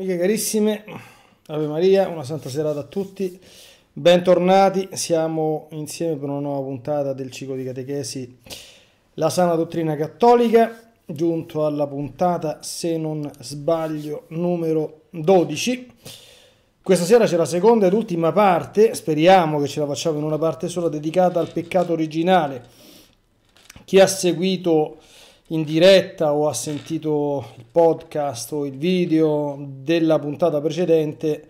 Amiche carissime, Ave Maria, una santa serata a tutti. Bentornati, siamo insieme per una nuova puntata del ciclo di catechesi La sana dottrina cattolica, giunto alla puntata, se non sbaglio, numero 12. Questa sera c'è la seconda ed ultima parte, speriamo che ce la facciamo in una parte sola, dedicata al peccato originale. Chi ha seguito in diretta o ha sentito il podcast o il video della puntata precedente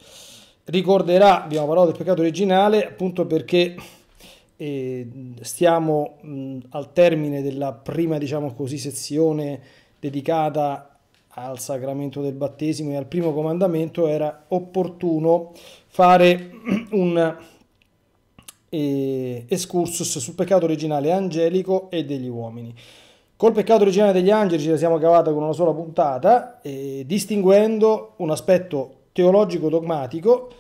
ricorderà, abbiamo parlato del peccato originale appunto perché eh, stiamo mh, al termine della prima, diciamo così, sezione dedicata al sacramento del battesimo e al primo comandamento era opportuno fare un eh, escursus sul peccato originale angelico e degli uomini. Col peccato originale degli angeli ce la siamo cavata con una sola puntata, eh, distinguendo un aspetto teologico dogmatico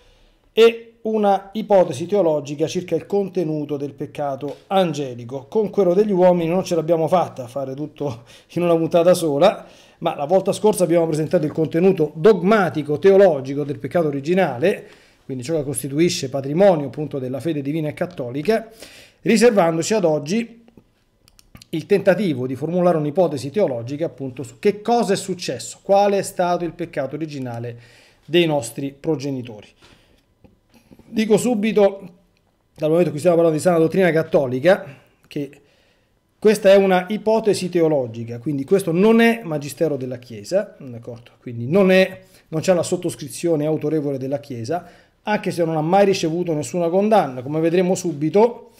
e una ipotesi teologica circa il contenuto del peccato angelico. Con quello degli uomini non ce l'abbiamo fatta a fare tutto in una puntata sola, ma la volta scorsa abbiamo presentato il contenuto dogmatico teologico del peccato originale, quindi ciò che costituisce patrimonio appunto della fede divina e cattolica, riservandoci ad oggi il tentativo di formulare un'ipotesi teologica appunto su che cosa è successo, qual è stato il peccato originale dei nostri progenitori. Dico subito, dal momento che stiamo parlando di sana dottrina cattolica, che questa è una ipotesi teologica, quindi questo non è magistero della Chiesa, quindi non, è, non c'è la sottoscrizione autorevole della Chiesa, anche se non ha mai ricevuto nessuna condanna, come vedremo subito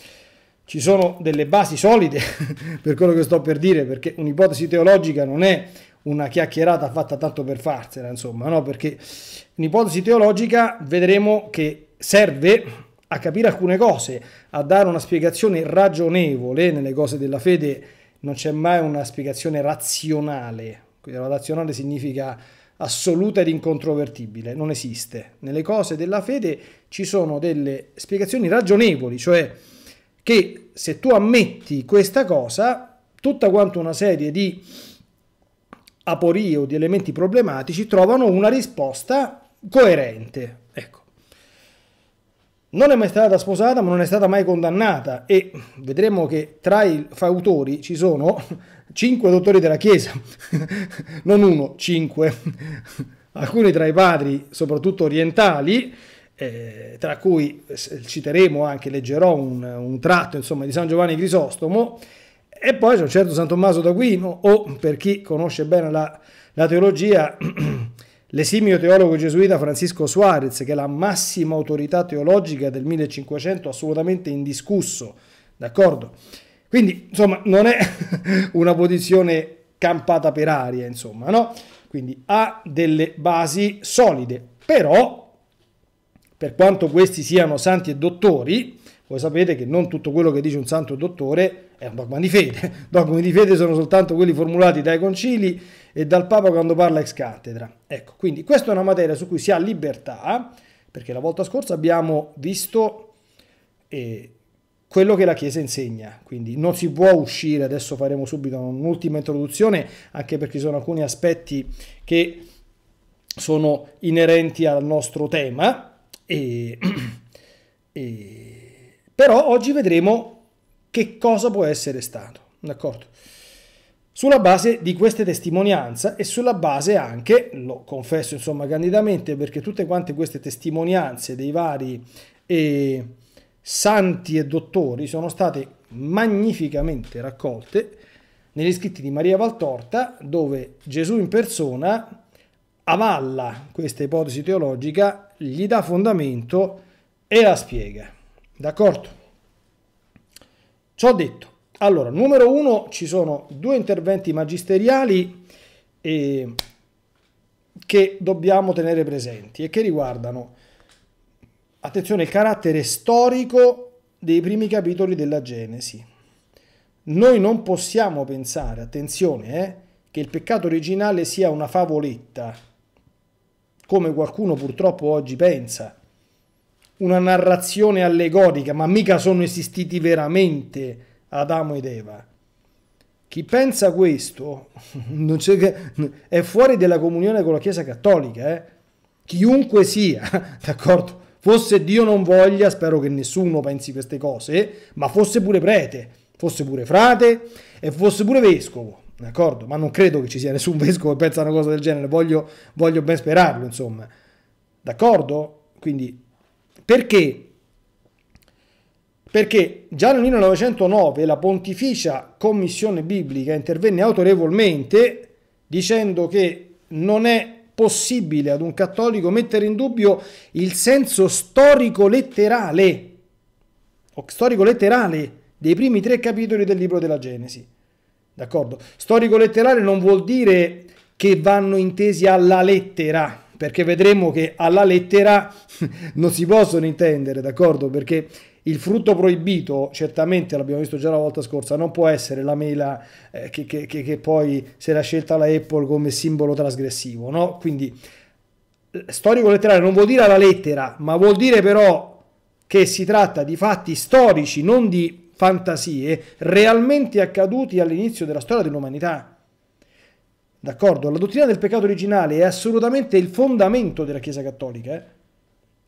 ci sono delle basi solide per quello che sto per dire, perché un'ipotesi teologica non è una chiacchierata fatta tanto per farsela, insomma, no? Perché un'ipotesi teologica vedremo che serve a capire alcune cose, a dare una spiegazione ragionevole nelle cose della fede, non c'è mai una spiegazione razionale. Quindi la razionale significa assoluta ed incontrovertibile, non esiste. Nelle cose della fede ci sono delle spiegazioni ragionevoli, cioè che se tu ammetti questa cosa, tutta quanto una serie di aporie o di elementi problematici trovano una risposta coerente. Ecco. Non è mai stata sposata, ma non è stata mai condannata e vedremo che tra i fautori ci sono cinque dottori della Chiesa, non uno, cinque, alcuni tra i padri, soprattutto orientali, eh, tra cui eh, citeremo anche, leggerò un, un tratto insomma, di San Giovanni Crisostomo, e poi c'è un certo San Tommaso d'Aquino, o per chi conosce bene la, la teologia, l'esimio teologo gesuita Francisco Suarez, che è la massima autorità teologica del 1500, assolutamente indiscusso, d'accordo? Quindi, insomma, non è una posizione campata per aria, insomma, no? Quindi ha delle basi solide, però per quanto questi siano santi e dottori, voi sapete che non tutto quello che dice un santo dottore è un dogma di fede. Dogmi di fede sono soltanto quelli formulati dai concili e dal Papa quando parla ex cattedra. Ecco, quindi questa è una materia su cui si ha libertà, perché la volta scorsa abbiamo visto eh, quello che la Chiesa insegna, quindi non si può uscire, adesso faremo subito un'ultima introduzione, anche perché ci sono alcuni aspetti che sono inerenti al nostro tema, e, e, però oggi vedremo che cosa può essere stato, d'accordo? Sulla base di queste testimonianze e sulla base anche, lo confesso insomma candidamente, perché tutte quante queste testimonianze dei vari eh, santi e dottori sono state magnificamente raccolte negli scritti di Maria Valtorta, dove Gesù in persona avalla questa ipotesi teologica, gli dà fondamento e la spiega. D'accordo? Ciò detto, allora, numero uno ci sono due interventi magisteriali eh, che dobbiamo tenere presenti e che riguardano, attenzione, il carattere storico dei primi capitoli della Genesi. Noi non possiamo pensare, attenzione, eh, che il peccato originale sia una favoletta, come qualcuno purtroppo oggi pensa, una narrazione allegorica, ma mica sono esistiti veramente Adamo ed Eva. Chi pensa questo è fuori della comunione con la Chiesa Cattolica, eh? chiunque sia, d'accordo? Fosse Dio non voglia, spero che nessuno pensi queste cose, ma fosse pure prete, fosse pure frate e fosse pure vescovo d'accordo? Ma non credo che ci sia nessun vescovo che pensa una cosa del genere, voglio, voglio ben sperarlo, insomma, d'accordo? Quindi, perché? Perché già nel 1909 la Pontificia Commissione Biblica intervenne autorevolmente dicendo che non è possibile ad un cattolico mettere in dubbio il senso storico-letterale, storico-letterale dei primi tre capitoli del libro della Genesi d'accordo? Storico letterale non vuol dire che vanno intesi alla lettera, perché vedremo che alla lettera non si possono intendere, d'accordo? Perché il frutto proibito, certamente l'abbiamo visto già la volta scorsa, non può essere la mela eh, che, che, che, poi si era scelta la Apple come simbolo trasgressivo, no? Quindi storico letterale non vuol dire alla lettera, ma vuol dire però che si tratta di fatti storici, non di fantasie realmente accaduti all'inizio della storia dell'umanità. D'accordo? La dottrina del peccato originale è assolutamente il fondamento della Chiesa Cattolica. Eh?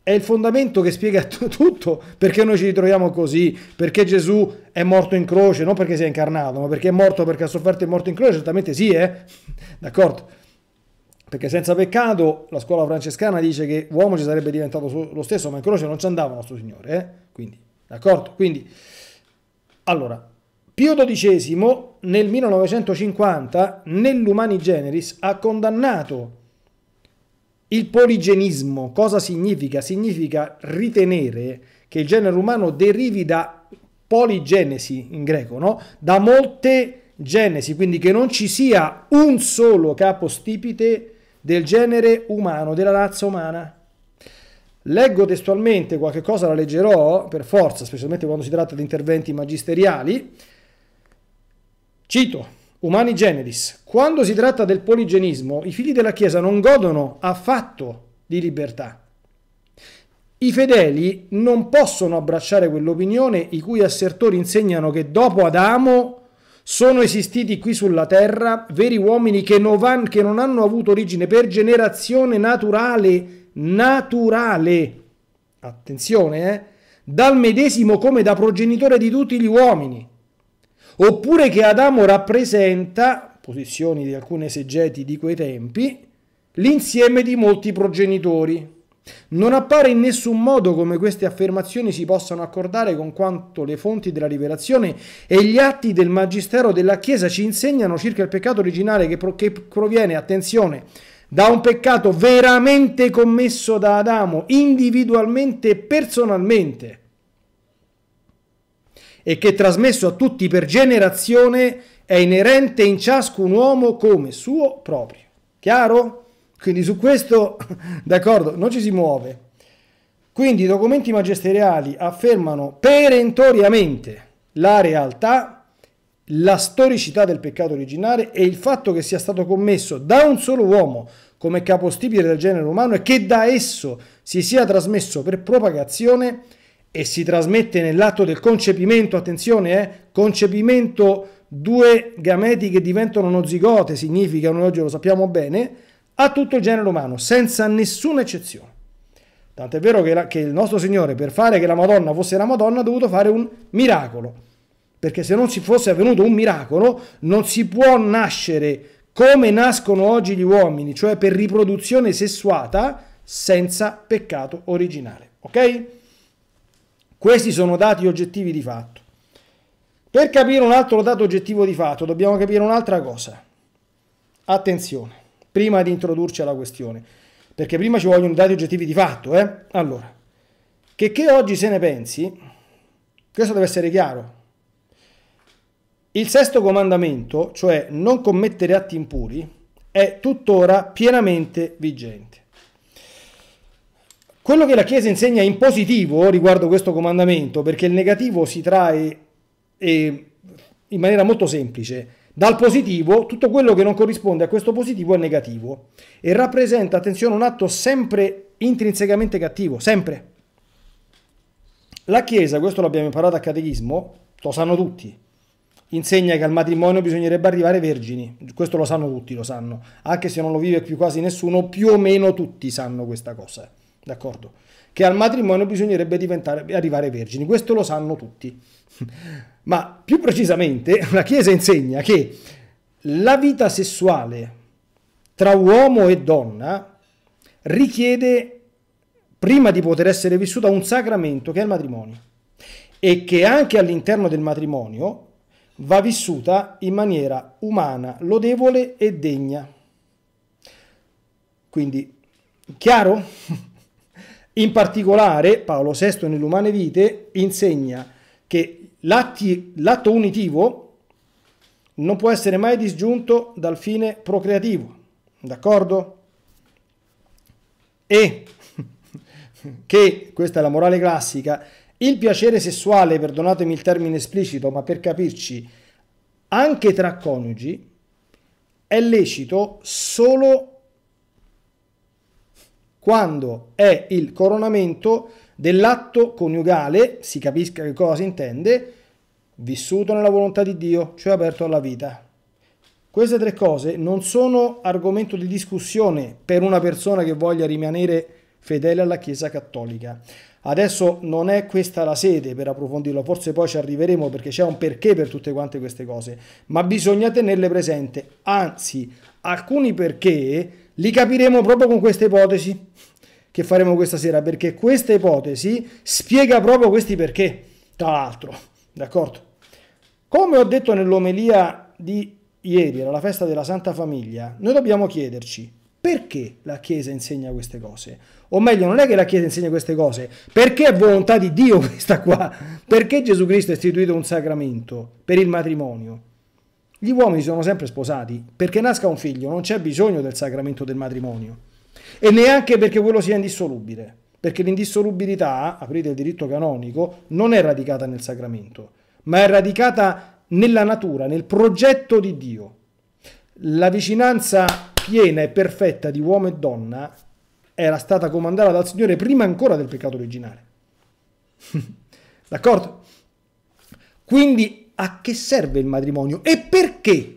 È il fondamento che spiega tutto perché noi ci ritroviamo così, perché Gesù è morto in croce, non perché si è incarnato, ma perché è morto, perché ha sofferto e è morto in croce, certamente sì, eh? D'accordo? Perché senza peccato la scuola francescana dice che uomo ci sarebbe diventato lo stesso, ma in croce non ci andava nostro Signore, eh? Quindi, d'accordo? Quindi... Allora, Pio XII nel 1950 nell'Umani Generis ha condannato il poligenismo. Cosa significa? Significa ritenere che il genere umano derivi da poligenesi in greco, no? Da molte genesi, quindi che non ci sia un solo capostipite del genere umano, della razza umana. Leggo testualmente qualche cosa, la leggerò per forza, specialmente quando si tratta di interventi magisteriali. Cito, Umani Generis, quando si tratta del poligenismo, i figli della Chiesa non godono affatto di libertà. I fedeli non possono abbracciare quell'opinione i cui assertori insegnano che dopo Adamo sono esistiti qui sulla terra veri uomini che non, van, che non hanno avuto origine per generazione naturale naturale, attenzione, eh, dal medesimo come da progenitore di tutti gli uomini, oppure che Adamo rappresenta, posizioni di alcuni esegeti di quei tempi, l'insieme di molti progenitori. Non appare in nessun modo come queste affermazioni si possano accordare con quanto le fonti della rivelazione e gli atti del magistero della Chiesa ci insegnano circa il peccato originale che, proviene, attenzione, da un peccato veramente commesso da Adamo individualmente e personalmente e che trasmesso a tutti per generazione è inerente in ciascun uomo come suo proprio. Chiaro? Quindi su questo, d'accordo, non ci si muove. Quindi i documenti magisteriali affermano perentoriamente la realtà la storicità del peccato originale e il fatto che sia stato commesso da un solo uomo come capostipite del genere umano e che da esso si sia trasmesso per propagazione e si trasmette nell'atto del concepimento, attenzione, eh, concepimento due gameti che diventano nozigote, significa, noi oggi lo sappiamo bene, a tutto il genere umano, senza nessuna eccezione. Tant'è vero che, la, che il nostro Signore, per fare che la Madonna fosse la Madonna, ha dovuto fare un miracolo perché se non ci fosse avvenuto un miracolo non si può nascere come nascono oggi gli uomini, cioè per riproduzione sessuata senza peccato originale. Ok? Questi sono dati oggettivi di fatto. Per capire un altro dato oggettivo di fatto dobbiamo capire un'altra cosa. Attenzione, prima di introdurci alla questione, perché prima ci vogliono dati oggettivi di fatto. Eh? Allora, che che oggi se ne pensi, questo deve essere chiaro, il sesto comandamento, cioè non commettere atti impuri, è tuttora pienamente vigente. Quello che la Chiesa insegna in positivo riguardo questo comandamento, perché il negativo si trae eh, in maniera molto semplice, dal positivo tutto quello che non corrisponde a questo positivo è negativo e rappresenta, attenzione, un atto sempre intrinsecamente cattivo, sempre. La Chiesa, questo l'abbiamo imparato a catechismo, lo sanno tutti, insegna che al matrimonio bisognerebbe arrivare vergini, questo lo sanno tutti, lo sanno, anche se non lo vive più quasi nessuno, più o meno tutti sanno questa cosa, d'accordo? Che al matrimonio bisognerebbe arrivare vergini, questo lo sanno tutti. Ma più precisamente la Chiesa insegna che la vita sessuale tra uomo e donna richiede, prima di poter essere vissuta, un sacramento che è il matrimonio e che anche all'interno del matrimonio va vissuta in maniera umana, lodevole e degna. Quindi, chiaro? In particolare, Paolo VI nell'Umane Vite insegna che l'atto unitivo non può essere mai disgiunto dal fine procreativo, d'accordo? E che, questa è la morale classica, il piacere sessuale, perdonatemi il termine esplicito, ma per capirci, anche tra coniugi, è lecito solo quando è il coronamento dell'atto coniugale, si capisca che cosa si intende, vissuto nella volontà di Dio, cioè aperto alla vita. Queste tre cose non sono argomento di discussione per una persona che voglia rimanere fedele alla Chiesa cattolica. Adesso non è questa la sede per approfondirlo, forse poi ci arriveremo perché c'è un perché per tutte quante queste cose, ma bisogna tenerle presente, anzi alcuni perché li capiremo proprio con questa ipotesi che faremo questa sera, perché questa ipotesi spiega proprio questi perché, tra l'altro, d'accordo? Come ho detto nell'omelia di ieri, era la festa della Santa Famiglia, noi dobbiamo chiederci perché la Chiesa insegna queste cose? O meglio, non è che la Chiesa insegna queste cose, perché è volontà di Dio questa qua? Perché Gesù Cristo ha istituito un sacramento per il matrimonio? Gli uomini sono sempre sposati, perché nasca un figlio non c'è bisogno del sacramento del matrimonio e neanche perché quello sia indissolubile, perché l'indissolubilità, aprite il diritto canonico, non è radicata nel sacramento, ma è radicata nella natura, nel progetto di Dio. La vicinanza piena e perfetta di uomo e donna era stata comandata dal Signore prima ancora del peccato originale. D'accordo? Quindi a che serve il matrimonio e perché?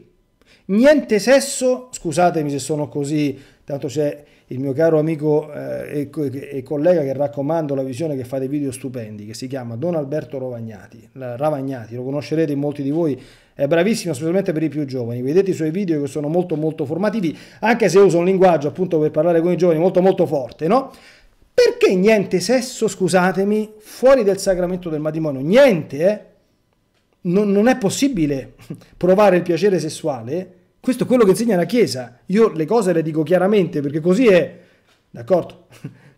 Niente sesso, scusatemi se sono così, tanto c'è il mio caro amico eh, e, e, collega che raccomando la visione che fa dei video stupendi, che si chiama Don Alberto Rovagnati, Ravagnati, lo conoscerete molti di voi, è bravissimo specialmente per i più giovani, vedete i suoi video che sono molto molto formativi, anche se uso un linguaggio appunto per parlare con i giovani molto molto forte, no? Perché niente sesso, scusatemi, fuori del sacramento del matrimonio? Niente, eh? non, non è possibile provare il piacere sessuale. Questo è quello che insegna la Chiesa. Io le cose le dico chiaramente perché così è, d'accordo?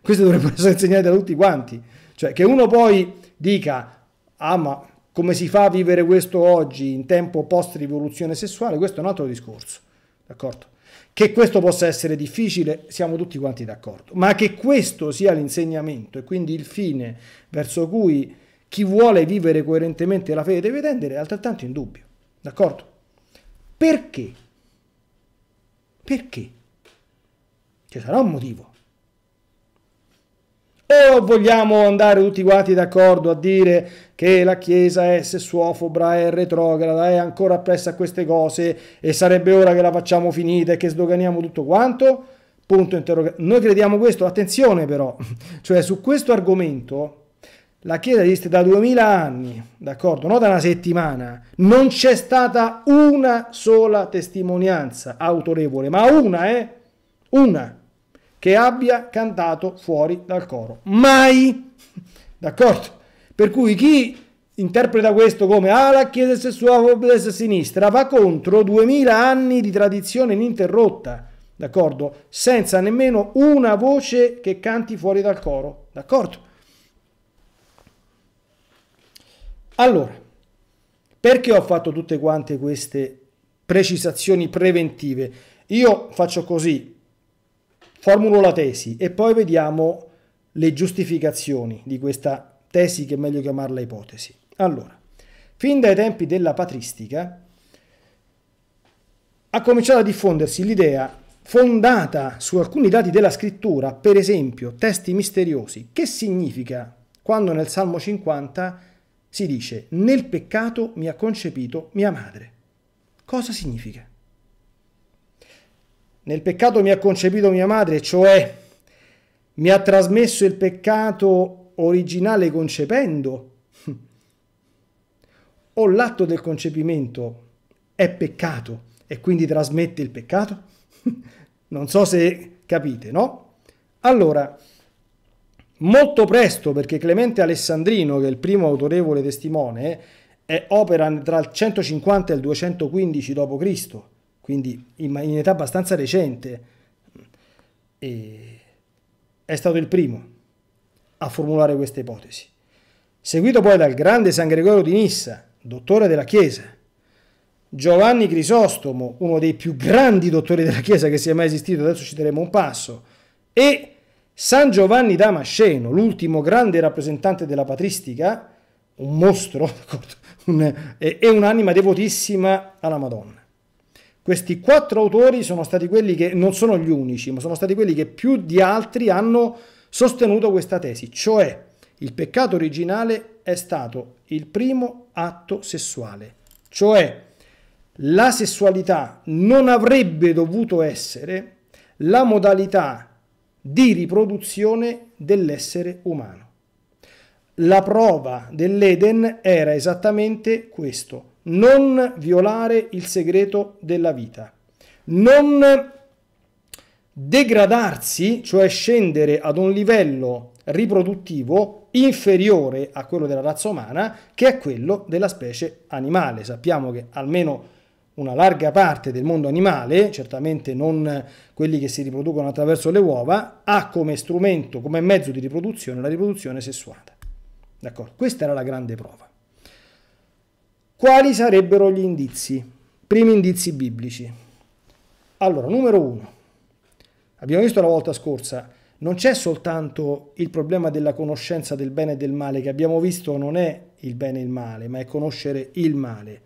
Questo dovrebbe essere insegnato da tutti quanti. Cioè che uno poi dica, ah ma come si fa a vivere questo oggi in tempo post-rivoluzione sessuale? Questo è un altro discorso, d'accordo? Che questo possa essere difficile, siamo tutti quanti d'accordo, ma che questo sia l'insegnamento e quindi il fine verso cui chi vuole vivere coerentemente la fede deve tendere è altrettanto in dubbio, d'accordo? Perché? Perché? Ci sarà un motivo. O vogliamo andare tutti quanti d'accordo a dire che la Chiesa è sessuofobra, è retrograda, è ancora appressa a queste cose e sarebbe ora che la facciamo finita e che sdoganiamo tutto quanto? Punto interrogativo. Noi crediamo questo, attenzione però, cioè su questo argomento la Chiesa esiste da 2000 anni, d'accordo, non da una settimana, non c'è stata una sola testimonianza autorevole, ma una, eh? Una che abbia cantato fuori dal coro. Mai! D'accordo? Per cui chi interpreta questo come ah, la Chiesa sessuale o sinistra va contro 2000 anni di tradizione ininterrotta, d'accordo? Senza nemmeno una voce che canti fuori dal coro, d'accordo? Allora, perché ho fatto tutte quante queste precisazioni preventive? Io faccio così, Formulo la tesi e poi vediamo le giustificazioni di questa tesi, che è meglio chiamarla ipotesi. Allora, fin dai tempi della patristica ha cominciato a diffondersi l'idea fondata su alcuni dati della scrittura, per esempio testi misteriosi, che significa quando nel Salmo 50 si dice nel peccato mi ha concepito mia madre. Cosa significa? Nel peccato mi ha concepito mia madre, cioè mi ha trasmesso il peccato originale concependo. O l'atto del concepimento è peccato e quindi trasmette il peccato? Non so se capite, no? Allora, molto presto, perché Clemente Alessandrino, che è il primo autorevole testimone, è opera tra il 150 e il 215 d.C., quindi in, in età abbastanza recente, e è stato il primo a formulare questa ipotesi. Seguito poi dal grande San Gregorio di Nissa, dottore della Chiesa, Giovanni Crisostomo, uno dei più grandi dottori della Chiesa che sia mai esistito, adesso ci daremo un passo, e San Giovanni Damasceno, l'ultimo grande rappresentante della patristica, un mostro un, e un'anima devotissima alla Madonna. Questi quattro autori sono stati quelli che non sono gli unici, ma sono stati quelli che più di altri hanno sostenuto questa tesi, cioè il peccato originale è stato il primo atto sessuale, cioè la sessualità non avrebbe dovuto essere la modalità di riproduzione dell'essere umano. La prova dell'Eden era esattamente questo, non violare il segreto della vita, non degradarsi, cioè scendere ad un livello riproduttivo inferiore a quello della razza umana, che è quello della specie animale. Sappiamo che almeno una larga parte del mondo animale, certamente non quelli che si riproducono attraverso le uova, ha come strumento, come mezzo di riproduzione la riproduzione sessuata. D'accordo? Questa era la grande prova. Quali sarebbero gli indizi? Primi indizi biblici. Allora, numero uno. Abbiamo visto la volta scorsa, non c'è soltanto il problema della conoscenza del bene e del male, che abbiamo visto non è il bene e il male, ma è conoscere il male.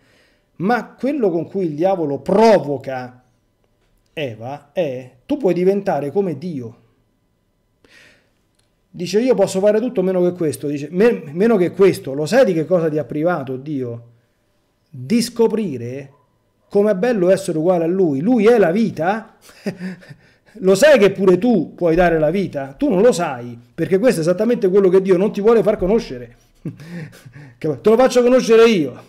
Ma quello con cui il diavolo provoca Eva è tu puoi diventare come Dio. Dice io posso fare tutto meno che questo, dice meno che questo, lo sai di che cosa ti ha privato Dio? di scoprire com'è bello essere uguale a lui, lui è la vita, lo sai che pure tu puoi dare la vita, tu non lo sai, perché questo è esattamente quello che Dio non ti vuole far conoscere, te lo faccio conoscere io,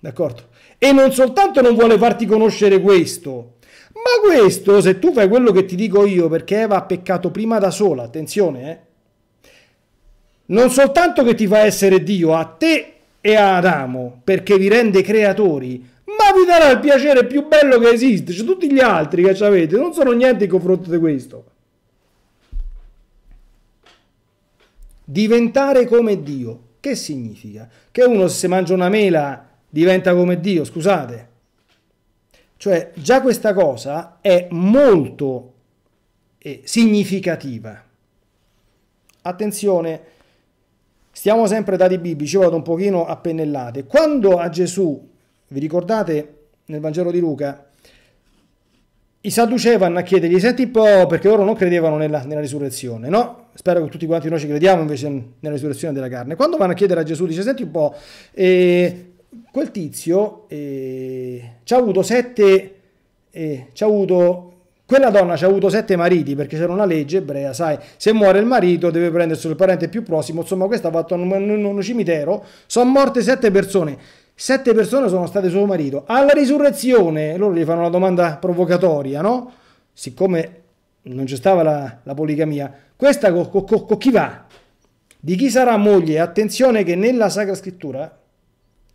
d'accordo? E non soltanto non vuole farti conoscere questo, ma questo, se tu fai quello che ti dico io, perché Eva ha peccato prima da sola, attenzione, eh? non soltanto che ti fa essere Dio a te e a Adamo perché vi rende creatori, ma vi darà il piacere più bello che esiste. Cioè, tutti gli altri che avete non sono niente in confronto di questo. Diventare come Dio. Che significa? Che uno se mangia una mela diventa come Dio, scusate. Cioè, già questa cosa è molto eh, significativa. Attenzione, Stiamo sempre dati biblici, vado un pochino a pennellate. Quando a Gesù, vi ricordate nel Vangelo di Luca, i Sadducei vanno a chiedergli, senti un po', perché loro non credevano nella, nella, risurrezione, no? Spero che tutti quanti noi ci crediamo invece nella risurrezione della carne. Quando vanno a chiedere a Gesù, dice, senti un po', eh, quel tizio eh, ci ha avuto sette, eh, ci ha avuto quella donna ci ha avuto sette mariti perché c'era una legge ebrea, sai, se muore il marito deve prendersi il parente più prossimo, insomma questa ha fatto in un, un cimitero, sono morte sette persone, sette persone sono state suo marito. Alla risurrezione, loro gli fanno una domanda provocatoria, no? Siccome non c'è stava la, la, poligamia, questa con co, co, co chi va? Di chi sarà moglie? Attenzione che nella Sacra Scrittura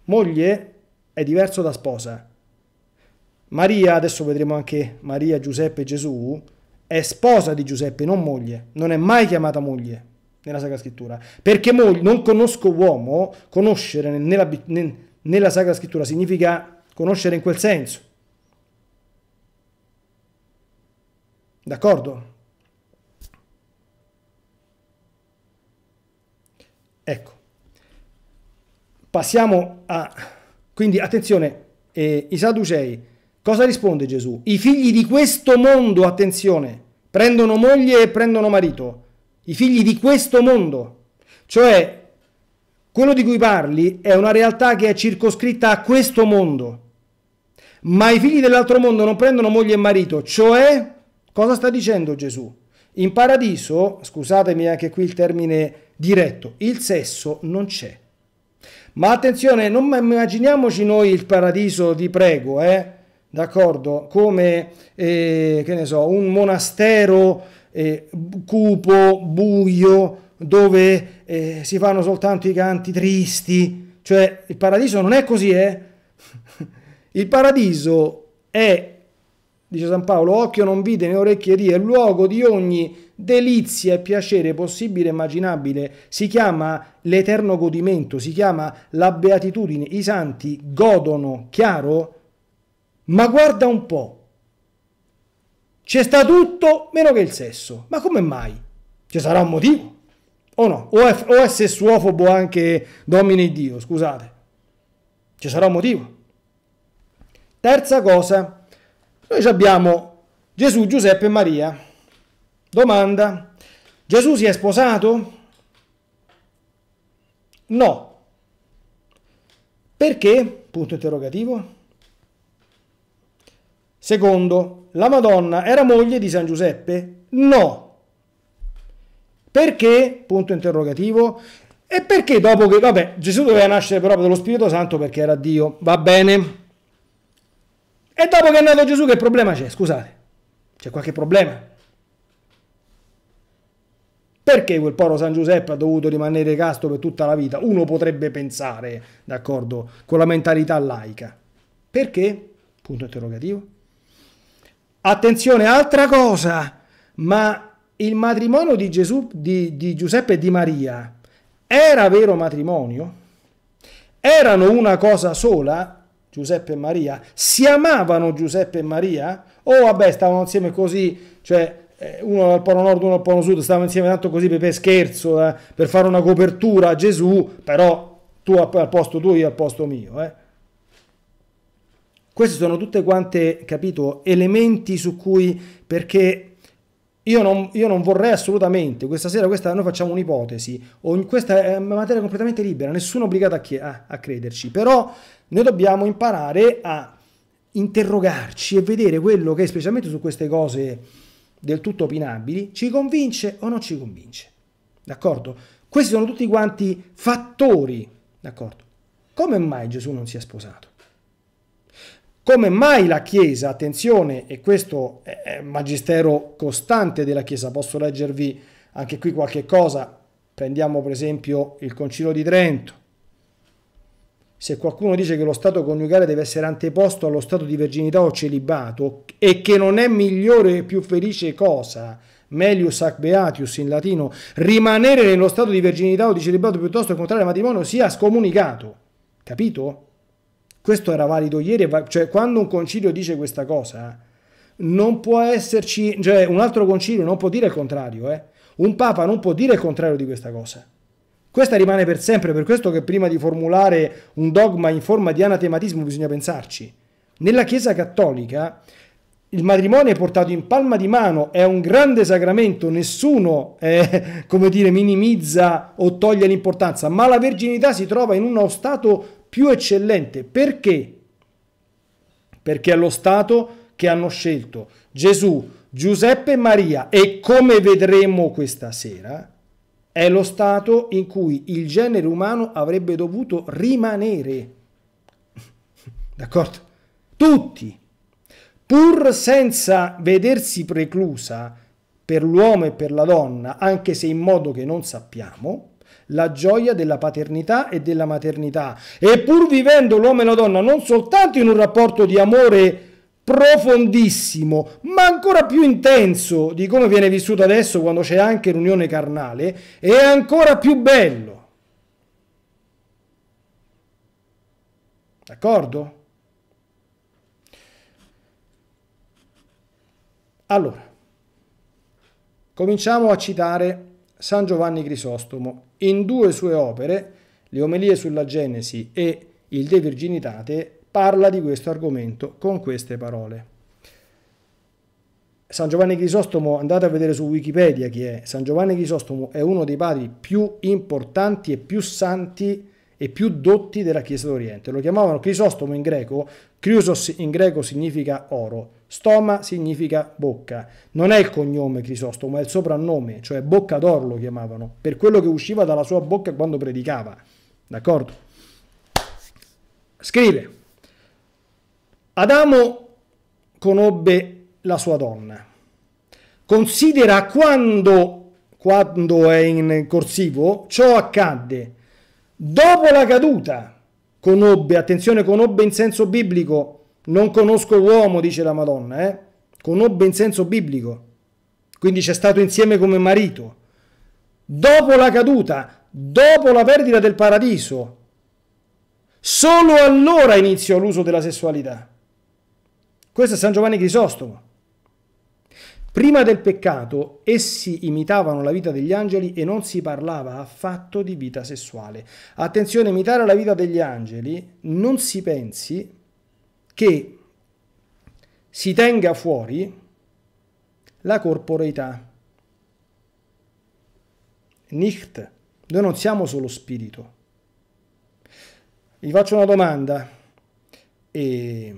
moglie è diverso da sposa. Maria, adesso vedremo anche Maria, Giuseppe e Gesù, è sposa di Giuseppe, non moglie, non è mai chiamata moglie nella Sacra Scrittura, perché moglie, non conosco uomo, conoscere nella, nella Sacra Scrittura significa conoscere in quel senso. D'accordo? Ecco, passiamo a... Quindi attenzione, eh, i Sadducei Cosa risponde Gesù? I figli di questo mondo, attenzione, prendono moglie e prendono marito. I figli di questo mondo. Cioè, quello di cui parli è una realtà che è circoscritta a questo mondo. Ma i figli dell'altro mondo non prendono moglie e marito. Cioè, cosa sta dicendo Gesù? In paradiso, scusatemi anche qui il termine diretto, il sesso non c'è. Ma attenzione, non immaginiamoci noi il paradiso, vi prego, eh? d'accordo? Come, eh, che ne so, un monastero eh, cupo, buio, dove eh, si fanno soltanto i canti tristi, cioè il paradiso non è così, eh? il paradiso è, dice San Paolo, occhio non vide né orecchie di, è luogo di ogni delizia e piacere possibile e immaginabile, si chiama l'eterno godimento, si chiama la beatitudine, i santi godono, chiaro? Ma guarda un po', c'è sta tutto meno che il sesso. Ma come mai? Ci sarà un motivo? O no? O è, o è sessuofobo anche Domine Dio, scusate. Ci sarà un motivo. Terza cosa, noi abbiamo Gesù, Giuseppe e Maria. Domanda, Gesù si è sposato? No. Perché? Punto interrogativo. Secondo, la Madonna era moglie di San Giuseppe? No. Perché? Punto interrogativo. E perché dopo che... Vabbè, Gesù doveva nascere proprio dallo Spirito Santo perché era Dio. Va bene. E dopo che è nato Gesù che problema c'è? Scusate. C'è qualche problema? Perché quel povero San Giuseppe ha dovuto rimanere casto per tutta la vita? Uno potrebbe pensare, d'accordo, con la mentalità laica. Perché? Punto interrogativo. Attenzione, altra cosa, ma il matrimonio di, Gesù, di, di Giuseppe e di Maria era vero matrimonio? Erano una cosa sola, Giuseppe e Maria? Si amavano Giuseppe e Maria? O oh, vabbè, stavano insieme così, cioè eh, uno al Polo Nord, uno al Polo Sud, stavano insieme tanto così per scherzo, eh, per fare una copertura a Gesù, però tu al posto tuo, io al posto mio. Eh. Queste sono tutte quante, capito, elementi su cui, perché io non, io non vorrei assolutamente, questa sera questa, noi facciamo un'ipotesi, questa è una materia completamente libera, nessuno è obbligato a, a, a crederci, però noi dobbiamo imparare a interrogarci e vedere quello che, specialmente su queste cose del tutto opinabili, ci convince o non ci convince. D'accordo? Questi sono tutti quanti fattori, d'accordo? Come mai Gesù non si è sposato? come mai la Chiesa, attenzione, e questo è un magistero costante della Chiesa, posso leggervi anche qui qualche cosa, prendiamo per esempio il Concilio di Trento, se qualcuno dice che lo stato coniugale deve essere anteposto allo stato di virginità o celibato e che non è migliore e più felice cosa, melius ac beatius in latino, rimanere nello stato di virginità o di celibato piuttosto che contrarre il matrimonio sia scomunicato, capito? Questo era valido ieri, cioè quando un concilio dice questa cosa, non può esserci, cioè un altro concilio non può dire il contrario, eh? un papa non può dire il contrario di questa cosa. Questa rimane per sempre, per questo che prima di formulare un dogma in forma di anatematismo bisogna pensarci. Nella Chiesa Cattolica il matrimonio è portato in palma di mano, è un grande sacramento, nessuno eh, come dire, minimizza o toglie l'importanza, ma la verginità si trova in uno stato più eccellente. Perché? Perché è lo Stato che hanno scelto Gesù, Giuseppe e Maria e come vedremo questa sera, è lo Stato in cui il genere umano avrebbe dovuto rimanere. D'accordo? Tutti, pur senza vedersi preclusa per l'uomo e per la donna, anche se in modo che non sappiamo, la gioia della paternità e della maternità. E pur vivendo l'uomo e la donna non soltanto in un rapporto di amore profondissimo, ma ancora più intenso di come viene vissuto adesso quando c'è anche l'unione carnale, è ancora più bello. D'accordo? Allora, cominciamo a citare San Giovanni Crisostomo in due sue opere, le omelie sulla Genesi e il De Virginitate, parla di questo argomento con queste parole. San Giovanni Crisostomo, andate a vedere su Wikipedia chi è. San Giovanni Crisostomo è uno dei padri più importanti e più santi e più dotti della Chiesa d'Oriente. Lo chiamavano Crisostomo in greco, Criusos in greco significa oro Stoma significa bocca, non è il cognome Crisostomo, è il soprannome, cioè bocca d'oro lo chiamavano, per quello che usciva dalla sua bocca quando predicava. D'accordo? Scrive, Adamo conobbe la sua donna. Considera quando, quando è in corsivo, ciò accadde. Dopo la caduta, conobbe, attenzione, conobbe in senso biblico, non conosco uomo, dice la Madonna, eh? conobbe in senso biblico, quindi c'è stato insieme come marito. Dopo la caduta, dopo la perdita del paradiso, solo allora iniziò l'uso della sessualità. Questo è San Giovanni Crisostomo. Prima del peccato essi imitavano la vita degli angeli e non si parlava affatto di vita sessuale. Attenzione, imitare la vita degli angeli non si pensi che si tenga fuori la corporeità. Nicht. Noi non siamo solo spirito. Vi faccio una domanda. E...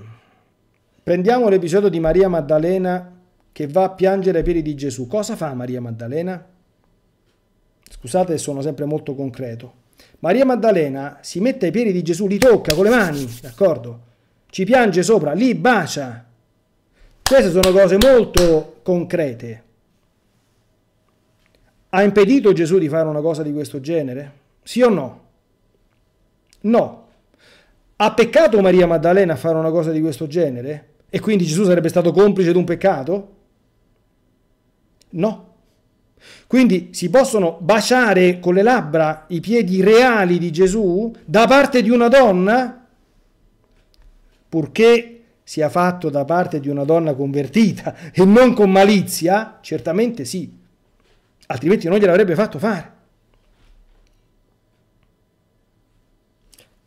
Prendiamo l'episodio di Maria Maddalena che va a piangere ai piedi di Gesù. Cosa fa Maria Maddalena? Scusate, sono sempre molto concreto. Maria Maddalena si mette ai piedi di Gesù, li tocca con le mani, d'accordo? ci piange sopra, li bacia. Queste sono cose molto concrete. Ha impedito Gesù di fare una cosa di questo genere? Sì o no? No. Ha peccato Maria Maddalena a fare una cosa di questo genere? E quindi Gesù sarebbe stato complice di un peccato? No. Quindi si possono baciare con le labbra i piedi reali di Gesù da parte di una donna? No purché sia fatto da parte di una donna convertita e non con malizia, certamente sì, altrimenti non gliel'avrebbe fatto fare.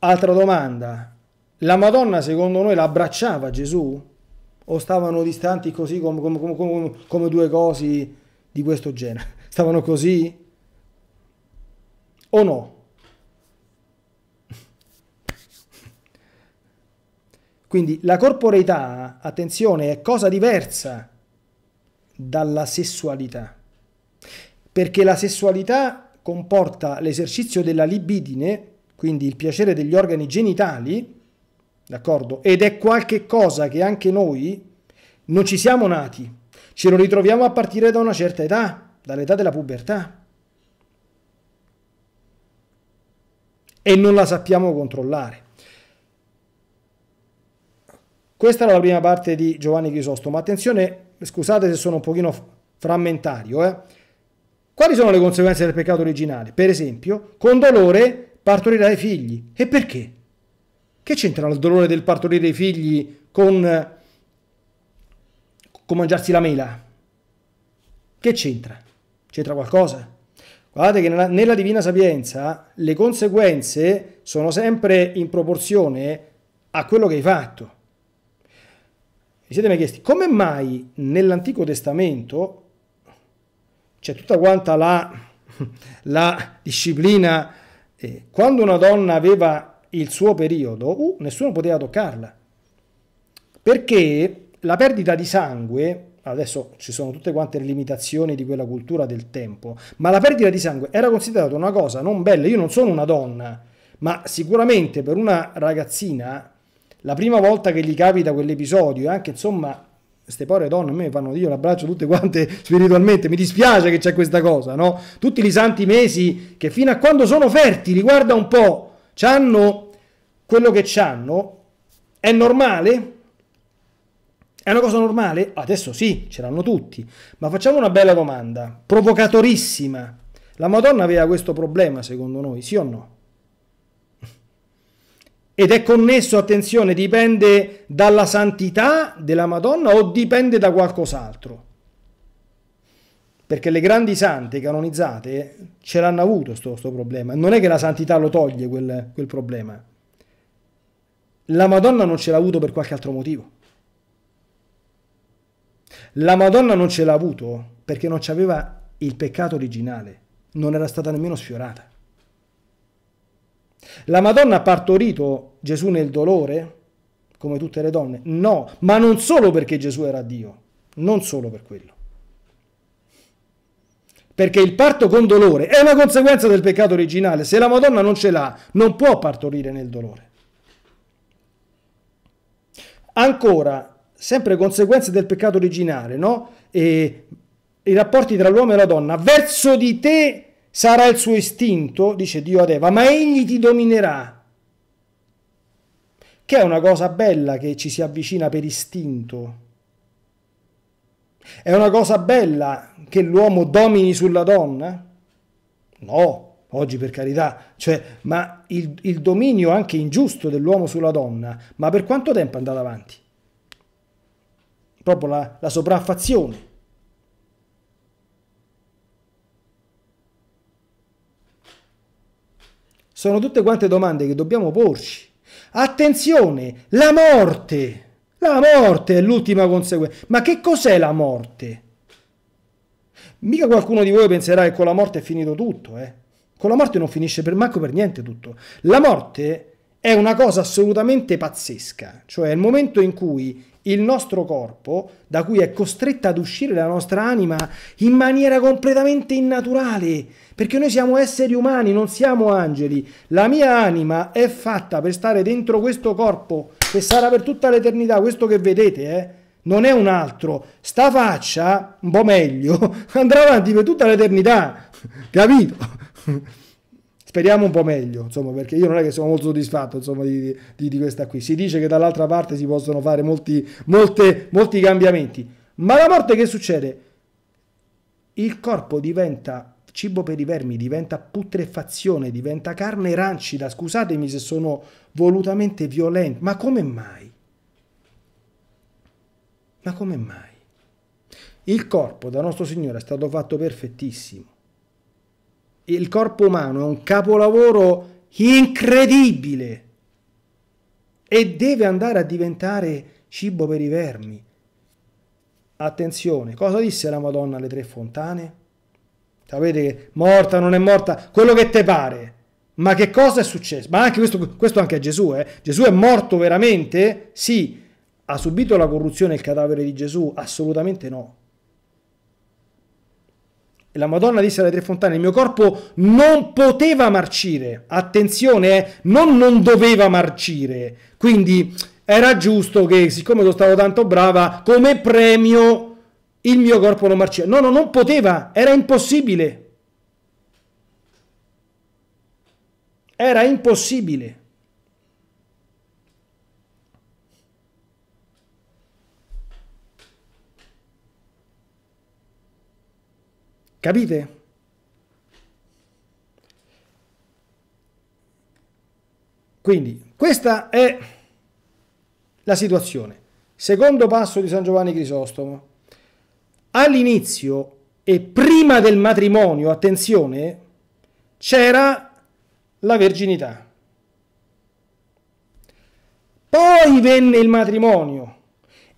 Altra domanda, la Madonna secondo noi l'abbracciava Gesù? O stavano distanti così come, come, come, come due cose di questo genere? Stavano così? O no? Quindi la corporeità, attenzione, è cosa diversa dalla sessualità, perché la sessualità comporta l'esercizio della libidine, quindi il piacere degli organi genitali, d'accordo? Ed è qualche cosa che anche noi non ci siamo nati, ce lo ritroviamo a partire da una certa età, dall'età della pubertà. E non la sappiamo controllare. Questa era la prima parte di Giovanni Crisostomo. Attenzione, scusate se sono un pochino frammentario. Eh. Quali sono le conseguenze del peccato originale? Per esempio, con dolore partorirà i figli. E perché? Che c'entra il dolore del partorire i figli con, con mangiarsi la mela? Che c'entra? C'entra qualcosa? Guardate che nella, nella, Divina Sapienza le conseguenze sono sempre in proporzione a quello che hai fatto siete mai chiesti come mai nell'Antico Testamento c'è tutta quanta la, la disciplina, eh, quando una donna aveva il suo periodo, uh, nessuno poteva toccarla, perché la perdita di sangue, adesso ci sono tutte quante le limitazioni di quella cultura del tempo, ma la perdita di sangue era considerata una cosa non bella, io non sono una donna, ma sicuramente per una ragazzina la prima volta che gli capita quell'episodio, eh, anche insomma, queste povere donne a me fanno, io l'abbraccio tutte quante spiritualmente, mi dispiace che c'è questa cosa, no? Tutti i santi mesi che fino a quando sono fertili, guarda un po', hanno quello che hanno, è normale? È una cosa normale? Adesso sì, ce l'hanno tutti, ma facciamo una bella domanda, provocatorissima. La Madonna aveva questo problema secondo noi, sì o no? Ed è connesso, attenzione, dipende dalla santità della Madonna o dipende da qualcos'altro? Perché le grandi sante canonizzate ce l'hanno avuto questo problema. Non è che la santità lo toglie quel, quel problema. La Madonna non ce l'ha avuto per qualche altro motivo. La Madonna non ce l'ha avuto perché non c'aveva il peccato originale, non era stata nemmeno sfiorata. La Madonna ha partorito Gesù nel dolore, come tutte le donne? No, ma non solo perché Gesù era Dio, non solo per quello. Perché il parto con dolore è una conseguenza del peccato originale. Se la Madonna non ce l'ha, non può partorire nel dolore. Ancora, sempre conseguenze del peccato originale, no? E i rapporti tra l'uomo e la donna. Verso di te Sarà il suo istinto, dice Dio ad Eva, ma egli ti dominerà. Che è una cosa bella che ci si avvicina per istinto. È una cosa bella che l'uomo domini sulla donna? No, oggi per carità, cioè, ma il, il dominio anche ingiusto dell'uomo sulla donna, ma per quanto tempo è andato avanti? Proprio la, la sopraffazione. Sono tutte quante domande che dobbiamo porci. Attenzione, la morte! La morte è l'ultima conseguenza. Ma che cos'è la morte? Mica qualcuno di voi penserà che con la morte è finito tutto, eh? Con la morte non finisce per manco per niente tutto. La morte è una cosa assolutamente pazzesca, cioè è il momento in cui il nostro corpo, da cui è costretta ad uscire la nostra anima in maniera completamente innaturale, perché noi siamo esseri umani, non siamo angeli. La mia anima è fatta per stare dentro questo corpo, che sarà per tutta l'eternità, questo che vedete, eh? non è un altro. Sta faccia, un po' meglio, andrà avanti per tutta l'eternità, capito? Speriamo un po' meglio, insomma, perché io non è che sono molto soddisfatto insomma, di, di, di, questa qui. Si dice che dall'altra parte si possono fare molti, molte, molti cambiamenti. Ma la morte che succede? Il corpo diventa cibo per i vermi, diventa putrefazione, diventa carne rancida. Scusatemi se sono volutamente violento, ma come mai? Ma come mai? Il corpo da nostro Signore è stato fatto perfettissimo il corpo umano è un capolavoro incredibile e deve andare a diventare cibo per i vermi. Attenzione, cosa disse la Madonna alle tre fontane? Sapete che morta non è morta, quello che te pare. Ma che cosa è successo? Ma anche questo, questo anche a Gesù, eh? Gesù è morto veramente? Sì. Ha subito la corruzione il cadavere di Gesù? Assolutamente no. E la Madonna disse alle tre fontane, il mio corpo non poteva marcire, attenzione, eh, non non doveva marcire. Quindi era giusto che, siccome sono stato tanto brava, come premio il mio corpo non marciva. No, no, non poteva, era impossibile. Era impossibile. Capite? Quindi questa è la situazione. Secondo passo di San Giovanni Crisostomo. All'inizio e prima del matrimonio, attenzione, c'era la verginità. Poi venne il matrimonio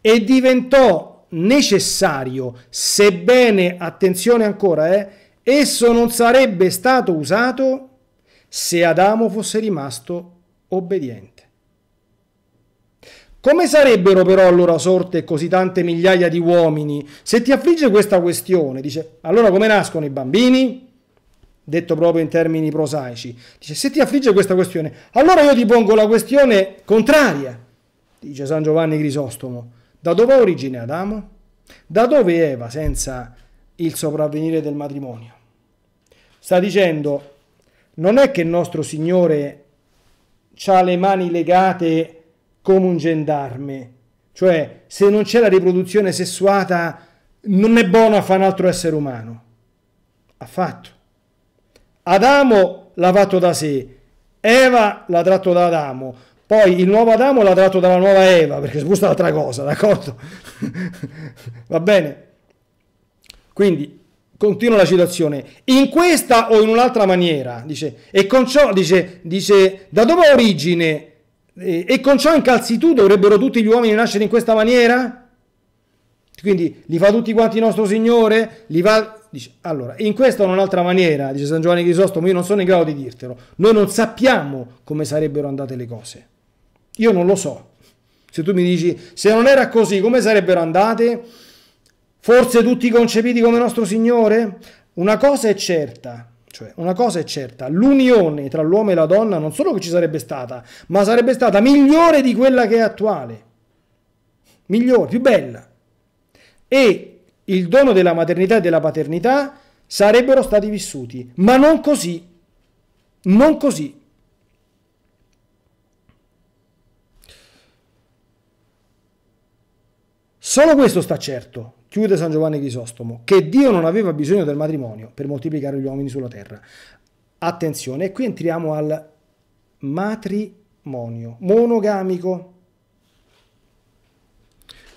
e diventò necessario, sebbene, attenzione ancora, eh, esso non sarebbe stato usato se Adamo fosse rimasto obbediente. Come sarebbero però allora sorte così tante migliaia di uomini? Se ti affligge questa questione, dice, allora come nascono i bambini? Detto proprio in termini prosaici, dice, se ti affligge questa questione, allora io ti pongo la questione contraria, dice San Giovanni Crisostomo. Da dove ha origine Adamo? Da dove Eva senza il sopravvenire del matrimonio? Sta dicendo, non è che il nostro Signore ha le mani legate come un gendarme, cioè se non c'è la riproduzione sessuata non è buona fa un altro essere umano. Affatto. Adamo l'ha fatto da sé, Eva l'ha tratto da Adamo. Poi il nuovo Adamo l'ha tratto dalla nuova Eva, perché questa è un'altra cosa, d'accordo? Va bene? Quindi, continua la citazione, in questa o in un'altra maniera, dice, e con ciò, dice, dice da dove ha origine, e, e con ciò incalzi tu, dovrebbero tutti gli uomini nascere in questa maniera? Quindi li fa tutti quanti il nostro Signore, li va, dice, allora, in questa o in un'altra maniera, dice San Giovanni Crisostomo, io non sono in grado di dirtelo, noi non sappiamo come sarebbero andate le cose. Io non lo so. Se tu mi dici, se non era così, come sarebbero andate? Forse tutti concepiti come nostro Signore? Una cosa è certa, cioè una cosa è certa, l'unione tra l'uomo e la donna non solo che ci sarebbe stata, ma sarebbe stata migliore di quella che è attuale. Migliore, più bella. E il dono della maternità e della paternità sarebbero stati vissuti, ma non così. Non così. Solo questo sta certo, chiude San Giovanni Crisostomo, che Dio non aveva bisogno del matrimonio per moltiplicare gli uomini sulla terra. Attenzione, qui entriamo al matrimonio monogamico.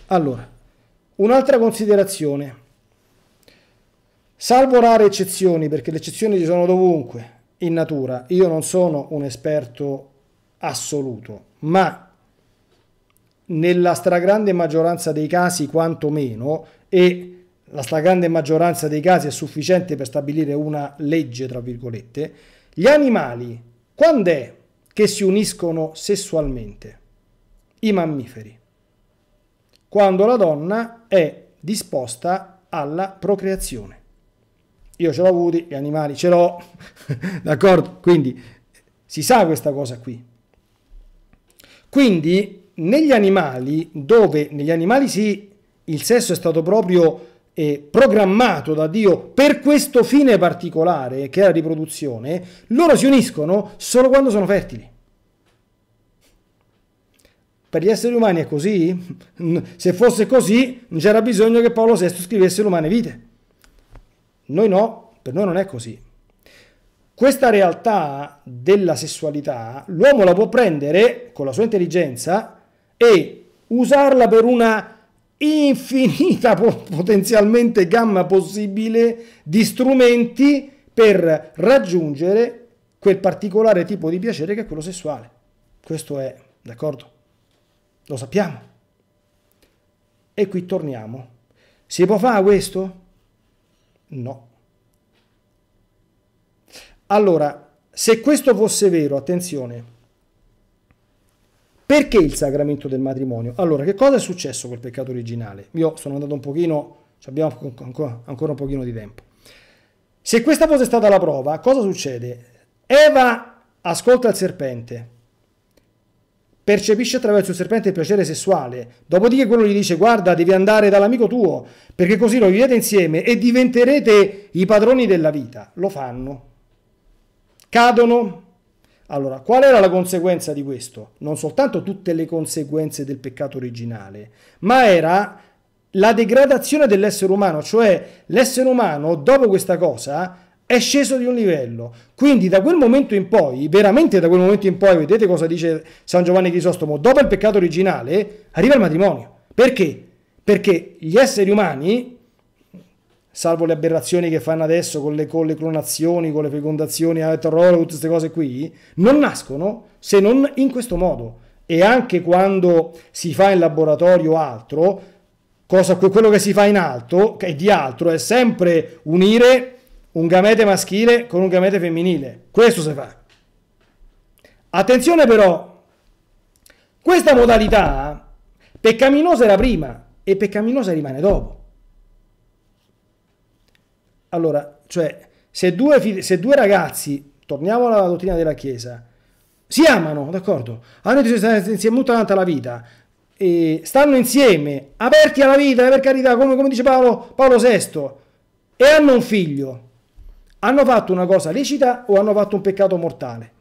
Allora, un'altra considerazione. Salvo rare eccezioni, perché le eccezioni ci sono dovunque in natura, io non sono un esperto assoluto, ma nella stragrande maggioranza dei casi quantomeno e la stragrande maggioranza dei casi è sufficiente per stabilire una legge, tra virgolette, gli animali quando è che si uniscono sessualmente? I mammiferi. Quando la donna è disposta alla procreazione. Io ce l'ho avuti, gli animali ce l'ho, d'accordo? Quindi si sa questa cosa qui. Quindi negli animali, dove negli animali sì, il sesso è stato proprio eh, programmato da Dio per questo fine particolare, che è la riproduzione, loro si uniscono solo quando sono fertili. Per gli esseri umani è così? Se fosse così, non c'era bisogno che Paolo VI scrivesse l'umane vite. Noi no, per noi non è così. Questa realtà della sessualità l'uomo la può prendere con la sua intelligenza e usarla per una infinita potenzialmente gamma possibile di strumenti per raggiungere quel particolare tipo di piacere che è quello sessuale. Questo è, d'accordo? Lo sappiamo. E qui torniamo. Si può fare questo? No. Allora, se questo fosse vero, attenzione, perché il sacramento del matrimonio? Allora, che cosa è successo col peccato originale? Io sono andato un pochino, abbiamo ancora un pochino di tempo. Se questa fosse stata la prova, cosa succede? Eva ascolta il serpente, percepisce attraverso il serpente il piacere sessuale, dopodiché quello gli dice guarda devi andare dall'amico tuo perché così lo vivete insieme e diventerete i padroni della vita. Lo fanno, cadono, allora, qual era la conseguenza di questo? Non soltanto tutte le conseguenze del peccato originale, ma era la degradazione dell'essere umano, cioè l'essere umano dopo questa cosa è sceso di un livello. Quindi da quel momento in poi, veramente da quel momento in poi, vedete cosa dice San Giovanni Crisostomo, dopo il peccato originale arriva il matrimonio. Perché? Perché gli esseri umani salvo le aberrazioni che fanno adesso con le, con le clonazioni, con le fecondazioni a eh, tutte queste cose qui, non nascono se non in questo modo. E anche quando si fa in laboratorio altro, cosa, quello che si fa in alto, che è di altro, è sempre unire un gamete maschile con un gamete femminile. Questo si fa. Attenzione però, questa modalità peccaminosa era prima e peccaminosa rimane dopo. Allora, cioè, se due, se due ragazzi, torniamo alla dottrina della Chiesa, si amano, d'accordo? Hanno insieme tutta tanta la vita, e stanno insieme, aperti alla vita, per carità, come, come dice Paolo, Paolo VI, e hanno un figlio, hanno fatto una cosa lecita o hanno fatto un peccato mortale?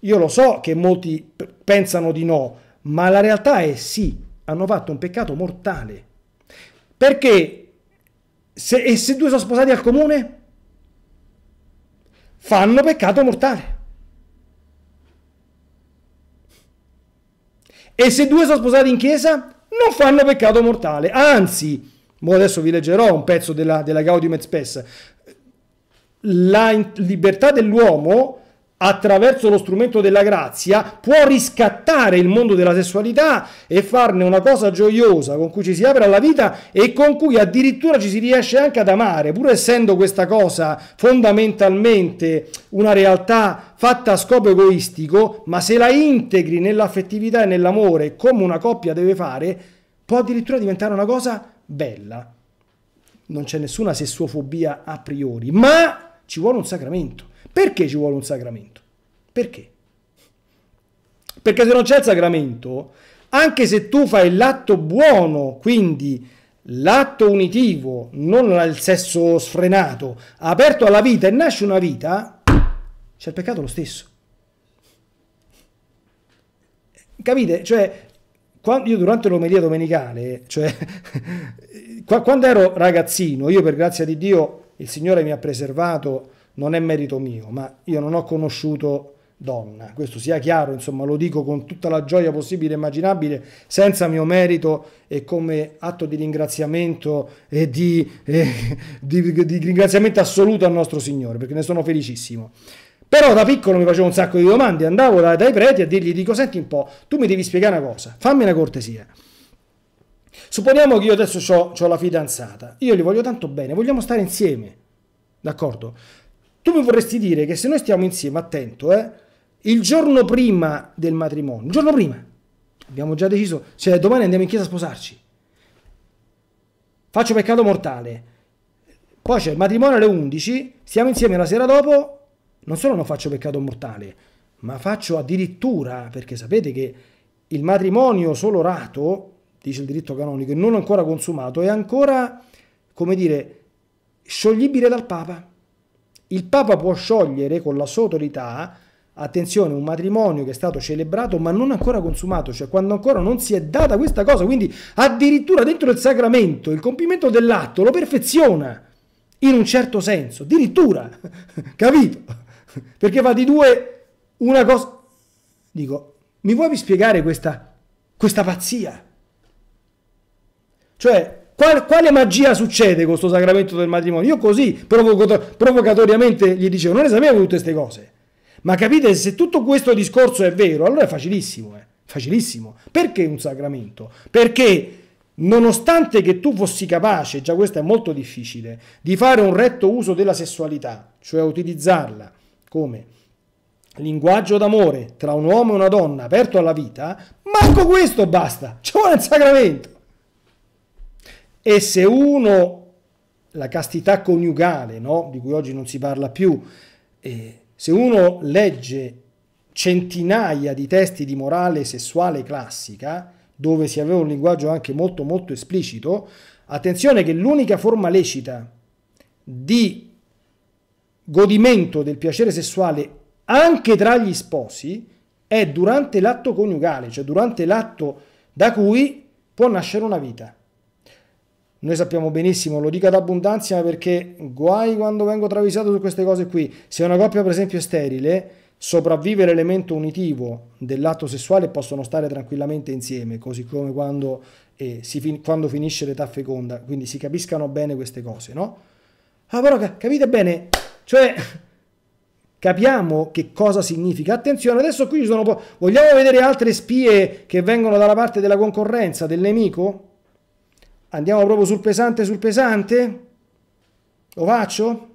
Io lo so che molti pensano di no, ma la realtà è sì, hanno fatto un peccato mortale. Perché se, e se due sono sposati al comune? Fanno peccato mortale. E se due sono sposati in chiesa? Non fanno peccato mortale. Anzi, adesso vi leggerò un pezzo della, della Gaudium et Spes. La libertà dell'uomo attraverso lo strumento della grazia, può riscattare il mondo della sessualità e farne una cosa gioiosa con cui ci si apre alla vita e con cui addirittura ci si riesce anche ad amare, pur essendo questa cosa fondamentalmente una realtà fatta a scopo egoistico, ma se la integri nell'affettività e nell'amore come una coppia deve fare, può addirittura diventare una cosa bella. Non c'è nessuna sessuofobia a priori, ma ci vuole un sacramento. Perché ci vuole un sacramento? Perché? Perché se non c'è il sacramento, anche se tu fai l'atto buono, quindi l'atto unitivo, non il sesso sfrenato, aperto alla vita e nasce una vita, c'è il peccato lo stesso. Capite? Cioè, quando, io durante l'omelia domenicale, cioè, quando ero ragazzino, io per grazia di Dio, il Signore mi ha preservato non è merito mio, ma io non ho conosciuto donna, questo sia chiaro, insomma lo dico con tutta la gioia possibile e immaginabile, senza mio merito e come atto di ringraziamento e di, eh, di, di ringraziamento assoluto al nostro Signore, perché ne sono felicissimo. Però da piccolo mi facevo un sacco di domande, andavo dai, dai preti a dirgli, dico, senti un po', tu mi devi spiegare una cosa, fammi una cortesia. Supponiamo che io adesso ho la fidanzata, io gli voglio tanto bene, vogliamo stare insieme, d'accordo? tu mi vorresti dire che se noi stiamo insieme, attento, eh, il giorno prima del matrimonio, il giorno prima, abbiamo già deciso, cioè domani andiamo in chiesa a sposarci, faccio peccato mortale, poi c'è il matrimonio alle 11, stiamo insieme la sera dopo, non solo non faccio peccato mortale, ma faccio addirittura, perché sapete che il matrimonio solo rato, dice il diritto canonico, e non ancora consumato, è ancora, come dire, scioglibile dal Papa. Il Papa può sciogliere con la sua autorità, attenzione, un matrimonio che è stato celebrato ma non ancora consumato, cioè quando ancora non si è data questa cosa, quindi addirittura dentro il sacramento il compimento dell'atto lo perfeziona in un certo senso, addirittura, capito? Perché va di due una cosa... Dico, mi vuoi spiegare questa, questa pazzia? Cioè, Qual, quale magia succede con questo sacramento del matrimonio? Io così provocatoriamente gli dicevo, non ne sapevo tutte queste cose. Ma capite, se tutto questo discorso è vero, allora è facilissimo, eh? facilissimo. Perché un sacramento? Perché nonostante che tu fossi capace, già questo è molto difficile, di fare un retto uso della sessualità, cioè utilizzarla come linguaggio d'amore tra un uomo e una donna aperto alla vita, manco questo basta, ci vuole il sacramento. E se uno, la castità coniugale, no? di cui oggi non si parla più, eh, se uno legge centinaia di testi di morale sessuale classica, dove si aveva un linguaggio anche molto molto esplicito, attenzione che l'unica forma lecita di godimento del piacere sessuale anche tra gli sposi è durante l'atto coniugale, cioè durante l'atto da cui può nascere una vita. Noi sappiamo benissimo, lo dico ad abbondanza perché guai quando vengo travisato su queste cose qui. Se una coppia per esempio è sterile, sopravvive l'elemento unitivo dell'atto sessuale e possono stare tranquillamente insieme, così come quando, eh, si, quando finisce l'età feconda. Quindi si capiscano bene queste cose, no? Ah però capite bene, cioè capiamo che cosa significa. Attenzione, adesso qui ci sono... Po- Vogliamo vedere altre spie che vengono dalla parte della concorrenza, del nemico? Andiamo proprio sul pesante, sul pesante? Lo faccio?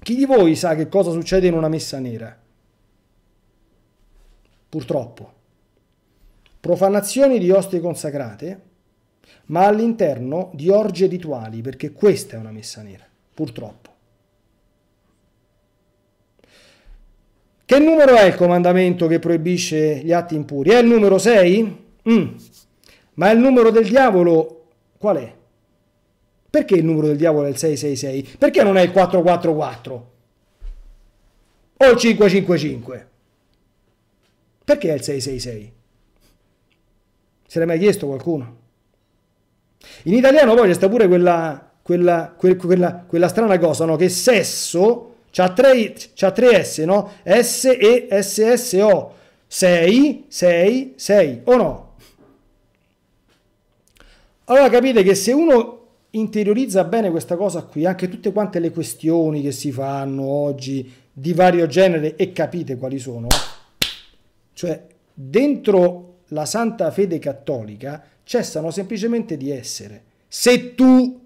Chi di voi sa che cosa succede in una messa nera? Purtroppo. Profanazioni di ostie consacrate, ma all'interno di orge rituali, perché questa è una messa nera, purtroppo. Che numero è il comandamento che proibisce gli atti impuri? È il numero 6? Mm. Ma il numero del diavolo qual è? Perché il numero del diavolo è il 666? Perché non è il 444? O il 555? Perché è il 666? Se l'hai mai chiesto qualcuno? In italiano poi c'è pure quella, quella, quella, quella, strana cosa, no? Che sesso c'ha tre, c'ha tre S, no? S, E, S, S, O. 6, 6, 6, o no? Allora capite che se uno interiorizza bene questa cosa qui, anche tutte quante le questioni che si fanno oggi di vario genere e capite quali sono, cioè dentro la santa fede cattolica cessano semplicemente di essere. Se tu,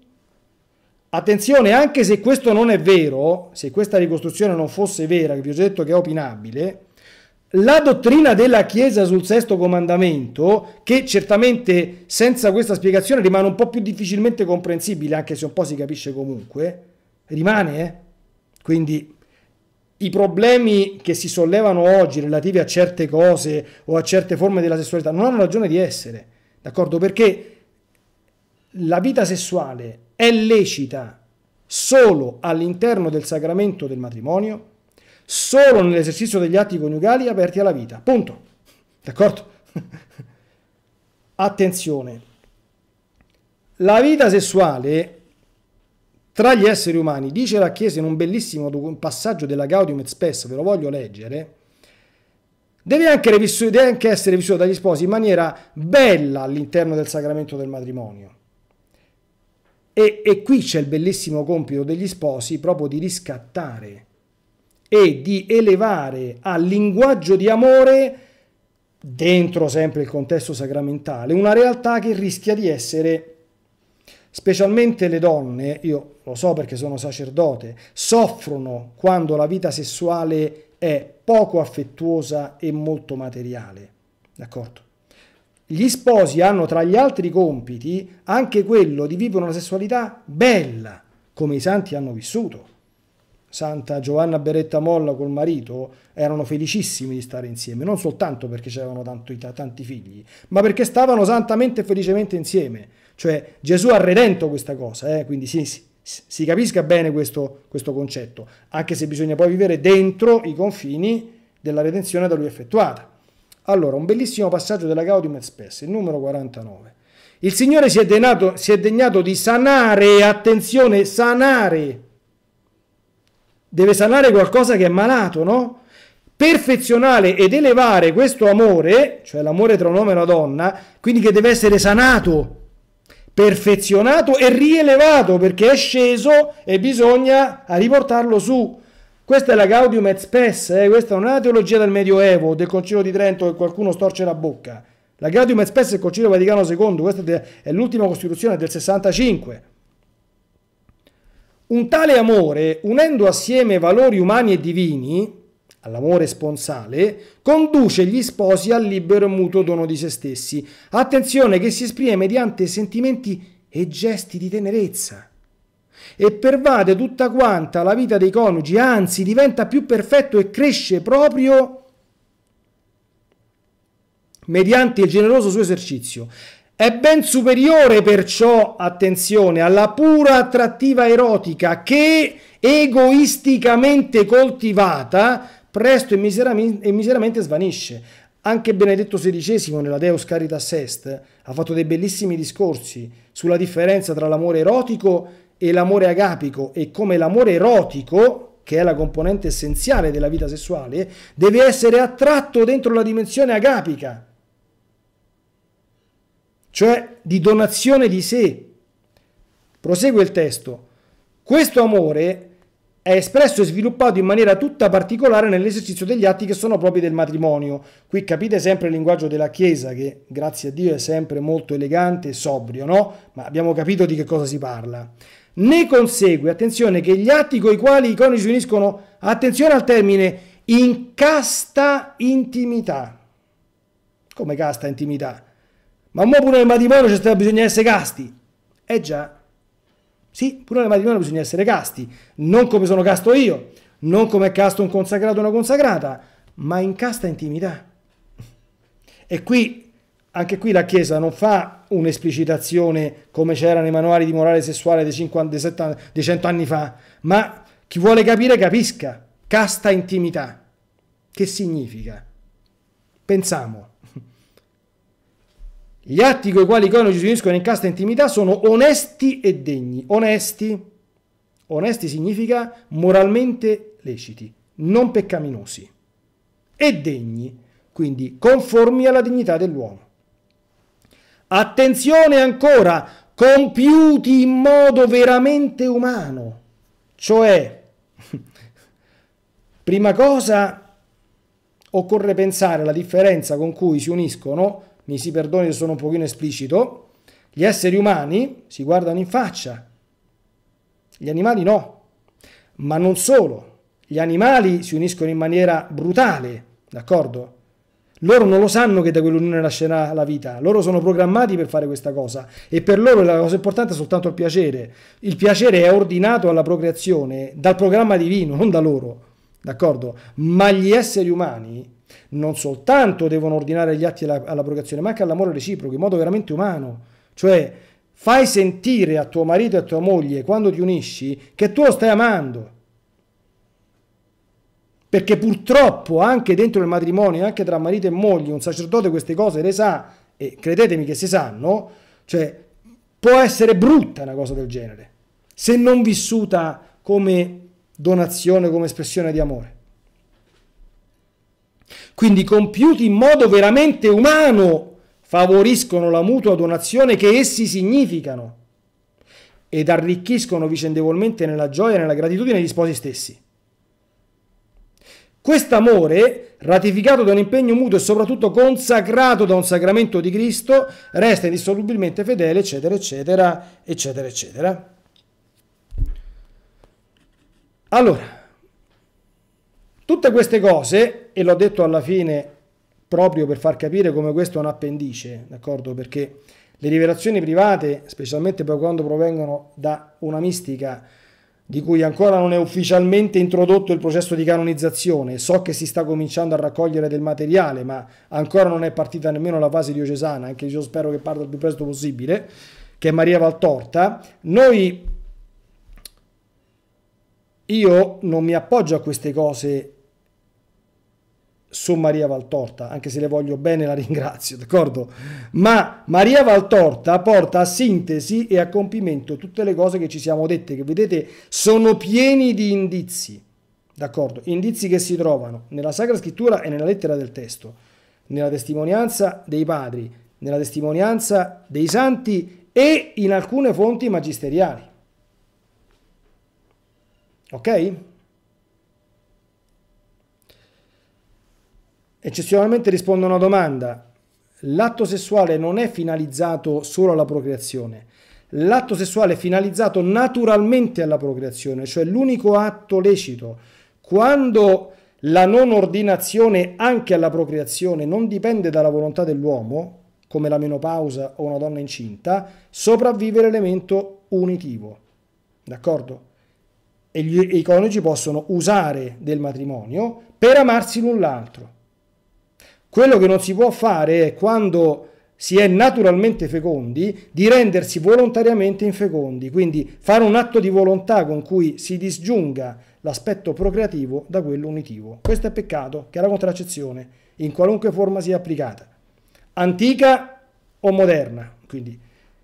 attenzione, anche se questo non è vero, se questa ricostruzione non fosse vera, che vi ho detto che è opinabile, la dottrina della Chiesa sul sesto comandamento, che certamente senza questa spiegazione rimane un po' più difficilmente comprensibile, anche se un po' si capisce comunque, rimane. Eh? Quindi i problemi che si sollevano oggi relativi a certe cose o a certe forme della sessualità non hanno ragione di essere, d'accordo? Perché la vita sessuale è lecita solo all'interno del sacramento del matrimonio solo nell'esercizio degli atti coniugali aperti alla vita. Punto. D'accordo? Attenzione. La vita sessuale tra gli esseri umani, dice la Chiesa in un bellissimo passaggio della Gaudium et Spes, ve lo voglio leggere, deve anche, revissuto, deve anche essere vissuta dagli sposi in maniera bella all'interno del sacramento del matrimonio. E, e qui c'è il bellissimo compito degli sposi proprio di riscattare e di elevare al linguaggio di amore, dentro sempre il contesto sacramentale, una realtà che rischia di essere, specialmente le donne, io lo so perché sono sacerdote, soffrono quando la vita sessuale è poco affettuosa e molto materiale. D'accordo? Gli sposi hanno tra gli altri compiti anche quello di vivere una sessualità bella, come i santi hanno vissuto Santa Giovanna Beretta Molla col marito erano felicissimi di stare insieme, non soltanto perché c'erano tanto, tanti figli, ma perché stavano santamente e felicemente insieme. Cioè Gesù ha redento questa cosa, eh? quindi si, si, si, capisca bene questo, questo concetto, anche se bisogna poi vivere dentro i confini della redenzione da lui effettuata. Allora, un bellissimo passaggio della Gaudium et Spes, il numero 49. Il Signore si è, denato, si è degnato di sanare, attenzione, sanare deve sanare qualcosa che è malato, no? Perfezionare ed elevare questo amore, cioè l'amore tra un uomo e una donna, quindi che deve essere sanato, perfezionato e rielevato perché è sceso e bisogna riportarlo su. Questa è la Gaudium et Spes, eh? questa è la teologia del Medioevo, del Concilio di Trento che qualcuno storce la bocca. La Gaudium et Spes è il Concilio Vaticano II, questa è l'ultima Costituzione del 65. Un tale amore, unendo assieme valori umani e divini, all'amore sponsale, conduce gli sposi al libero e mutuo dono di se stessi. Attenzione che si esprime mediante sentimenti e gesti di tenerezza. E pervade tutta quanta la vita dei coniugi, anzi diventa più perfetto e cresce proprio mediante il generoso suo esercizio. È ben superiore perciò, attenzione, alla pura attrattiva erotica che, egoisticamente coltivata, presto e, miseram e miseramente svanisce. Anche Benedetto XVI nella Deus Caritas Est ha fatto dei bellissimi discorsi sulla differenza tra l'amore erotico e l'amore agapico e come l'amore erotico, che è la componente essenziale della vita sessuale, deve essere attratto dentro la dimensione agapica, cioè di donazione di sé. Prosegue il testo. Questo amore è espresso e sviluppato in maniera tutta particolare nell'esercizio degli atti che sono propri del matrimonio. Qui capite sempre il linguaggio della Chiesa, che grazie a Dio è sempre molto elegante e sobrio, no? Ma abbiamo capito di che cosa si parla. Ne consegue, attenzione, che gli atti con i quali i coniugi uniscono, attenzione al termine, in casta intimità. Come casta intimità? Ma mo pure nel matrimonio sta, bisogna essere casti. Eh già. Sì, pure nel matrimonio bisogna essere casti. Non come sono casto io, non come è casto un consacrato o una consacrata, ma in casta intimità. E qui, anche qui la Chiesa non fa un'esplicitazione come c'era nei manuali di morale sessuale dei, 50, dei, 70, dei 100 anni fa, ma chi vuole capire capisca. Casta intimità. Che significa? Pensiamo. Gli atti con i quali i coniugi si uniscono in casta intimità sono onesti e degni. Onesti, onesti significa moralmente leciti, non peccaminosi. E degni, quindi conformi alla dignità dell'uomo. Attenzione ancora, compiuti in modo veramente umano, cioè, prima cosa occorre pensare alla differenza con cui si uniscono mi si perdoni se sono un pochino esplicito, gli esseri umani si guardano in faccia, gli animali no, ma non solo, gli animali si uniscono in maniera brutale, d'accordo? Loro non lo sanno che da quell'unione nascerà la vita, loro sono programmati per fare questa cosa e per loro la cosa importante è soltanto il piacere. Il piacere è ordinato alla procreazione dal programma divino, non da loro, d'accordo? Ma gli esseri umani non soltanto devono ordinare gli atti alla, all'abrogazione, ma anche all'amore reciproco, in modo veramente umano. Cioè, fai sentire a tuo marito e a tua moglie, quando ti unisci, che tu lo stai amando. Perché purtroppo anche dentro il matrimonio, anche tra marito e moglie, un sacerdote queste cose le sa, e credetemi che si sanno, cioè può essere brutta una cosa del genere, se non vissuta come donazione, come espressione di amore quindi compiuti in modo veramente umano, favoriscono la mutua donazione che essi significano ed arricchiscono vicendevolmente nella gioia e nella gratitudine gli sposi stessi. Quest'amore, ratificato da un impegno mutuo e soprattutto consacrato da un sacramento di Cristo, resta indissolubilmente fedele, eccetera, eccetera, eccetera, eccetera. Allora, tutte queste cose e l'ho detto alla fine proprio per far capire come questo è un appendice, d'accordo? Perché le rivelazioni private, specialmente poi quando provengono da una mistica di cui ancora non è ufficialmente introdotto il processo di canonizzazione, so che si sta cominciando a raccogliere del materiale, ma ancora non è partita nemmeno la fase diocesana, anche io spero che parta il più presto possibile, che è Maria Valtorta, noi io non mi appoggio a queste cose su Maria Valtorta, anche se le voglio bene la ringrazio, d'accordo? Ma Maria Valtorta porta a sintesi e a compimento tutte le cose che ci siamo dette, che vedete sono pieni di indizi, d'accordo? Indizi che si trovano nella Sacra Scrittura e nella lettera del testo, nella testimonianza dei padri, nella testimonianza dei santi e in alcune fonti magisteriali. Ok? Eccezionalmente rispondo a una domanda. L'atto sessuale non è finalizzato solo alla procreazione. L'atto sessuale è finalizzato naturalmente alla procreazione, cioè l'unico atto lecito. Quando la non ordinazione anche alla procreazione non dipende dalla volontà dell'uomo, come la menopausa o una donna incinta, sopravvive l'elemento unitivo. D'accordo? E, gli, e i coniugi possono usare del matrimonio per amarsi l'un l'altro. Quello che non si può fare è quando si è naturalmente fecondi, di rendersi volontariamente infecondi, quindi fare un atto di volontà con cui si disgiunga l'aspetto procreativo da quello unitivo. Questo è peccato, che è la contraccezione, in qualunque forma sia applicata, antica o moderna, quindi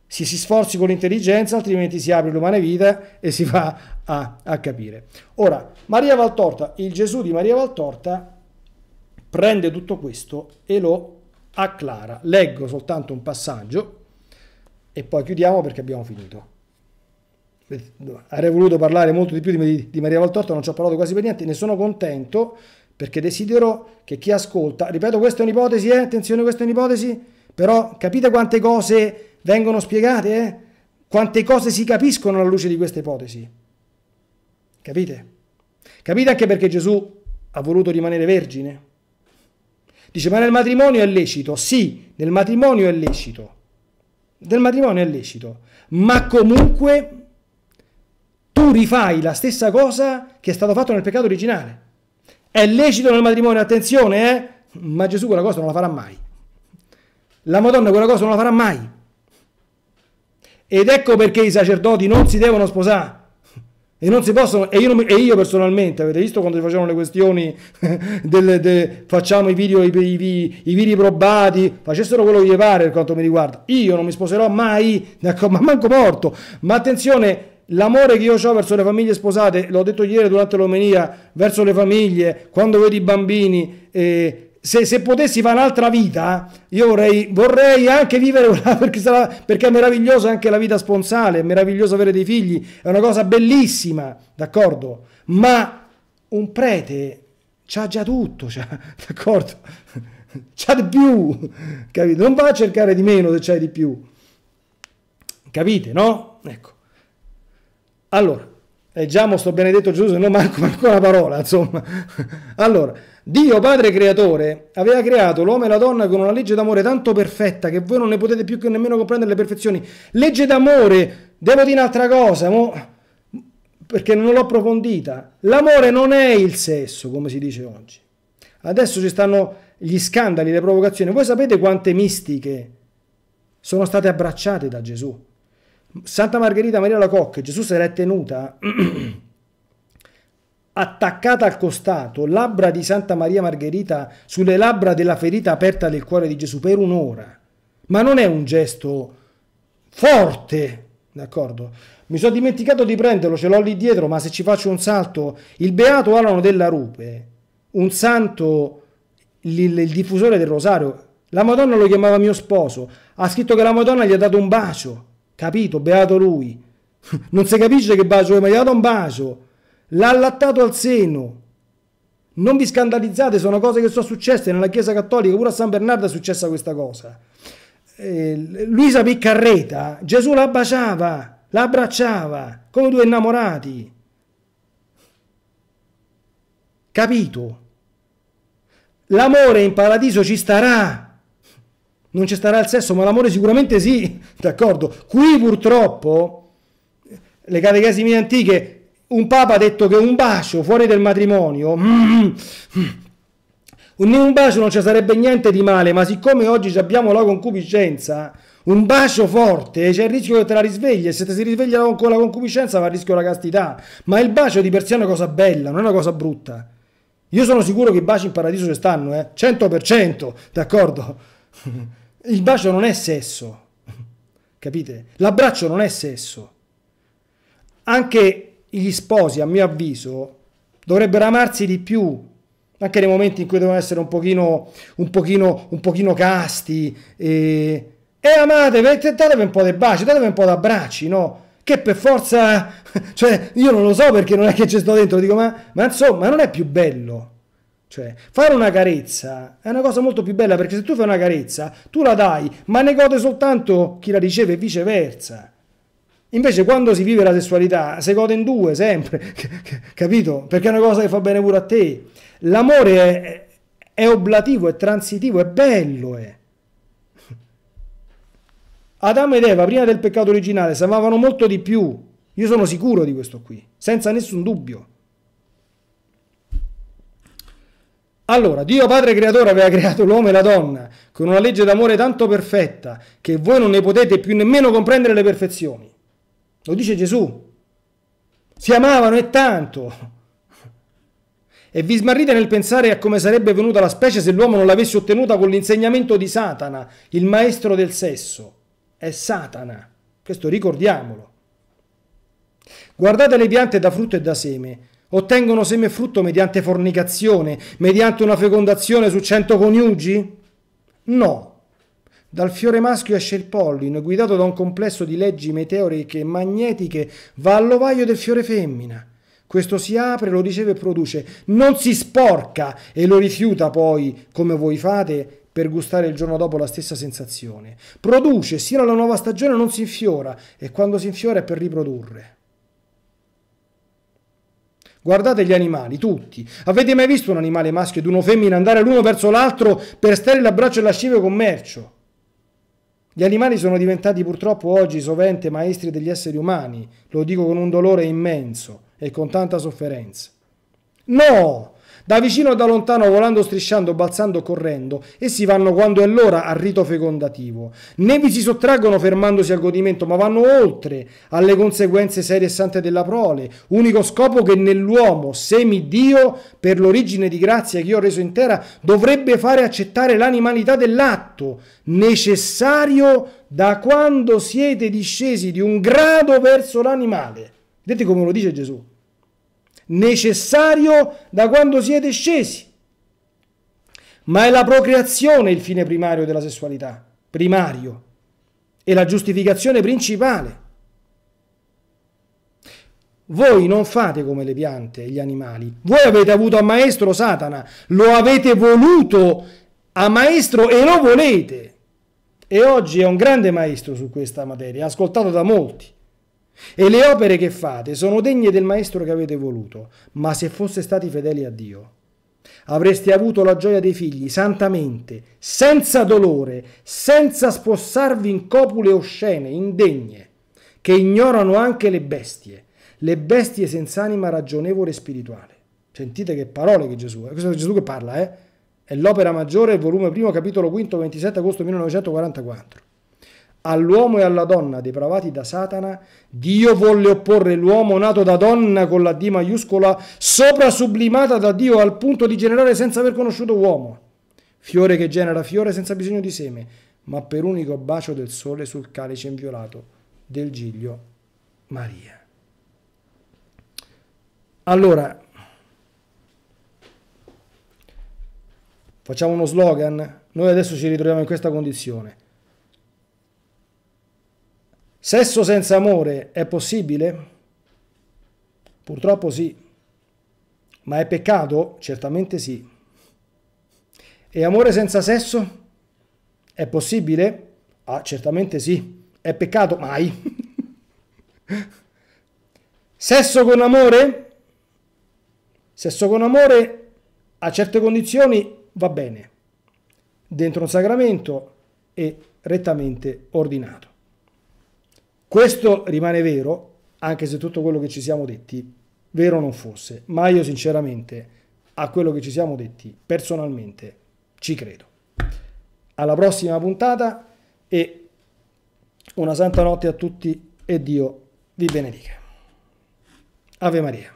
si, si sforzi con l'intelligenza, altrimenti si apre l'umana vita e si va a, a capire. Ora, Maria Valtorta, il Gesù di Maria Valtorta prende tutto questo e lo acclara. Leggo soltanto un passaggio e poi chiudiamo perché abbiamo finito. Avrei voluto parlare molto di più di, di Maria Valtorta, non ci ho parlato quasi per niente, ne sono contento perché desidero che chi ascolta, ripeto questa è un'ipotesi, eh? attenzione questa è un'ipotesi, però capite quante cose vengono spiegate, eh? quante cose si capiscono alla luce di questa ipotesi, capite? Capite anche perché Gesù ha voluto rimanere vergine? Dice, ma nel matrimonio è lecito? Sì, nel matrimonio è lecito. Nel matrimonio è lecito. Ma comunque tu rifai la stessa cosa che è stato fatto nel peccato originale. È lecito nel matrimonio, attenzione, eh? Ma Gesù quella cosa non la farà mai. La Madonna quella cosa non la farà mai. Ed ecco perché i sacerdoti non si devono sposare e non si possono, e io, mi, e io personalmente, avete visto quando si facevano le questioni, delle, de, facciamo i video, i, i, i video probati, facessero quello che gli pare per quanto mi riguarda, io non mi sposerò mai, ma manco morto, ma attenzione, l'amore che io ho verso le famiglie sposate, l'ho detto ieri durante l'omelia, verso le famiglie, quando vedi i bambini, eh, se, se, potessi fare un'altra vita, io vorrei, vorrei anche vivere una, perché, sarà, perché è meravigliosa anche la vita sponsale, è meraviglioso avere dei figli, è una cosa bellissima, d'accordo? Ma un prete c'ha già tutto, c'ha, d'accordo? C'ha di più, capito? Non va a cercare di meno se c'hai di più, capite, no? Ecco. Allora, leggiamo eh, sto benedetto Gesù, non manco, ancora una parola, insomma. Allora, Dio Padre Creatore aveva creato l'uomo e la donna con una legge d'amore tanto perfetta che voi non ne potete più che nemmeno comprendere le perfezioni. Legge d'amore, devo dire un'altra cosa, mo, perché non l'ho approfondita. L'amore non è il sesso, come si dice oggi. Adesso ci stanno gli scandali, le provocazioni. Voi sapete quante mistiche sono state abbracciate da Gesù? Santa Margherita Maria la Cocca, Gesù se l'è tenuta attaccata al costato, labbra di Santa Maria Margherita sulle labbra della ferita aperta del cuore di Gesù per un'ora. Ma non è un gesto forte, d'accordo? Mi sono dimenticato di prenderlo, ce l'ho lì dietro, ma se ci faccio un salto, il beato Alano della Rupe, un santo, il, il diffusore del rosario, la Madonna lo chiamava mio sposo, ha scritto che la Madonna gli ha dato un bacio capito? Beato lui. Non si capisce che bacio, eh, ma gli ha dato un bacio. L'ha allattato al seno. Non vi scandalizzate, sono cose che sono successe nella Chiesa Cattolica, pure a San Bernardo è successa questa cosa. Eh, Luisa Piccarreta, Gesù la baciava, la abbracciava, come due innamorati. Capito? L'amore in paradiso ci starà non ci starà il sesso, ma l'amore sicuramente sì, d'accordo? Qui purtroppo le catechesi antiche, un papa ha detto che un bacio fuori del matrimonio... Mm, mm, mm un bacio non ci sarebbe niente di male, ma siccome oggi abbiamo la concupiscenza, un bacio forte c'è il rischio che te la risvegli e se te si risveglia con la concupiscenza va a rischio la castità. Ma il bacio di per sé è una cosa bella, non è una cosa brutta. Io sono sicuro che i baci in paradiso ci stanno, eh? 100%, d'accordo? Il bacio non è sesso, capite? L'abbraccio non è sesso. Anche gli sposi, a mio avviso, dovrebbero amarsi di più, anche nei momenti in cui devono essere un pochino, un pochino, un pochino casti. E, e amatevi, datevi un po' di baci, datevi un po' di abbracci, no? Che per forza, cioè, io non lo so perché non è che ci sto dentro, dico, ma, ma insomma, non è più bello cioè, fare una carezza è una cosa molto più bella perché se tu fai una carezza, tu la dai, ma ne gode soltanto chi la riceve e viceversa. Invece quando si vive la sessualità, si gode in due sempre, capito? Perché è una cosa che fa bene pure a te. L'amore è, è oblativo, è transitivo, è bello, è. Adamo ed Eva, prima del peccato originale, si amavano molto di più. Io sono sicuro di questo qui, senza nessun dubbio. Allora, Dio Padre Creatore aveva creato l'uomo e la donna con una legge d'amore tanto perfetta che voi non ne potete più nemmeno comprendere le perfezioni. Lo dice Gesù. Si amavano e tanto. E vi smarrite nel pensare a come sarebbe venuta la specie se l'uomo non l'avesse ottenuta con l'insegnamento di Satana, il maestro del sesso. È Satana. Questo ricordiamolo. Guardate le piante da frutto e da seme Ottengono seme e frutto mediante fornicazione, mediante una fecondazione su cento coniugi? No. Dal fiore maschio esce il polline, guidato da un complesso di leggi meteoriche e magnetiche, va all'ovaio del fiore femmina. Questo si apre, lo riceve e produce, non si sporca e lo rifiuta poi, come voi fate, per gustare il giorno dopo la stessa sensazione. Produce, sino alla nuova stagione non si infiora e quando si infiora è per riprodurre. Guardate gli animali, tutti. Avete mai visto un animale maschio ed uno femmina andare l'uno verso l'altro per stare l'abbraccio e lascivo commercio? Gli animali sono diventati purtroppo oggi sovente maestri degli esseri umani, lo dico con un dolore immenso e con tanta sofferenza. No! Da vicino o da lontano, volando, strisciando, balzando, correndo, essi vanno quando è l'ora al rito fecondativo. Né vi si sottraggono fermandosi al godimento, ma vanno oltre alle conseguenze serie e sante della prole, unico scopo che nell'uomo, semidio, per l'origine di grazia che io ho reso intera, dovrebbe fare accettare l'animalità dell'atto, necessario da quando siete discesi di un grado verso l'animale. Vedete come lo dice Gesù necessario da quando siete scesi. Ma è la procreazione il fine primario della sessualità, primario, e la giustificazione principale. Voi non fate come le piante e gli animali. Voi avete avuto a maestro Satana, lo avete voluto a maestro e lo volete. E oggi è un grande maestro su questa materia, ascoltato da molti. E le opere che fate sono degne del maestro che avete voluto, ma se foste stati fedeli a Dio, avreste avuto la gioia dei figli santamente, senza dolore, senza spossarvi in copule oscene, indegne, che ignorano anche le bestie, le bestie senza anima ragionevole e spirituale. Sentite che parole che Gesù, è eh, questo è Gesù che parla, eh? È l'opera maggiore, il volume primo, capitolo quinto, 27 agosto 1944 all'uomo e alla donna depravati da Satana, Dio volle opporre l'uomo nato da donna con la D maiuscola sopra sublimata da Dio al punto di generare senza aver conosciuto uomo. Fiore che genera fiore senza bisogno di seme, ma per unico bacio del sole sul calice inviolato del Giglio Maria. Allora, facciamo uno slogan, noi adesso ci ritroviamo in questa condizione Sesso senza amore è possibile? Purtroppo sì. Ma è peccato? Certamente sì. E amore senza sesso? È possibile? Ah, certamente sì. È peccato? Mai. Sesso con amore? Sesso con amore a certe condizioni va bene, dentro un sacramento e rettamente ordinato. Questo rimane vero, anche se tutto quello che ci siamo detti vero non fosse, ma io sinceramente a quello che ci siamo detti personalmente ci credo. Alla prossima puntata e una santa notte a tutti e Dio vi benedica. Ave Maria.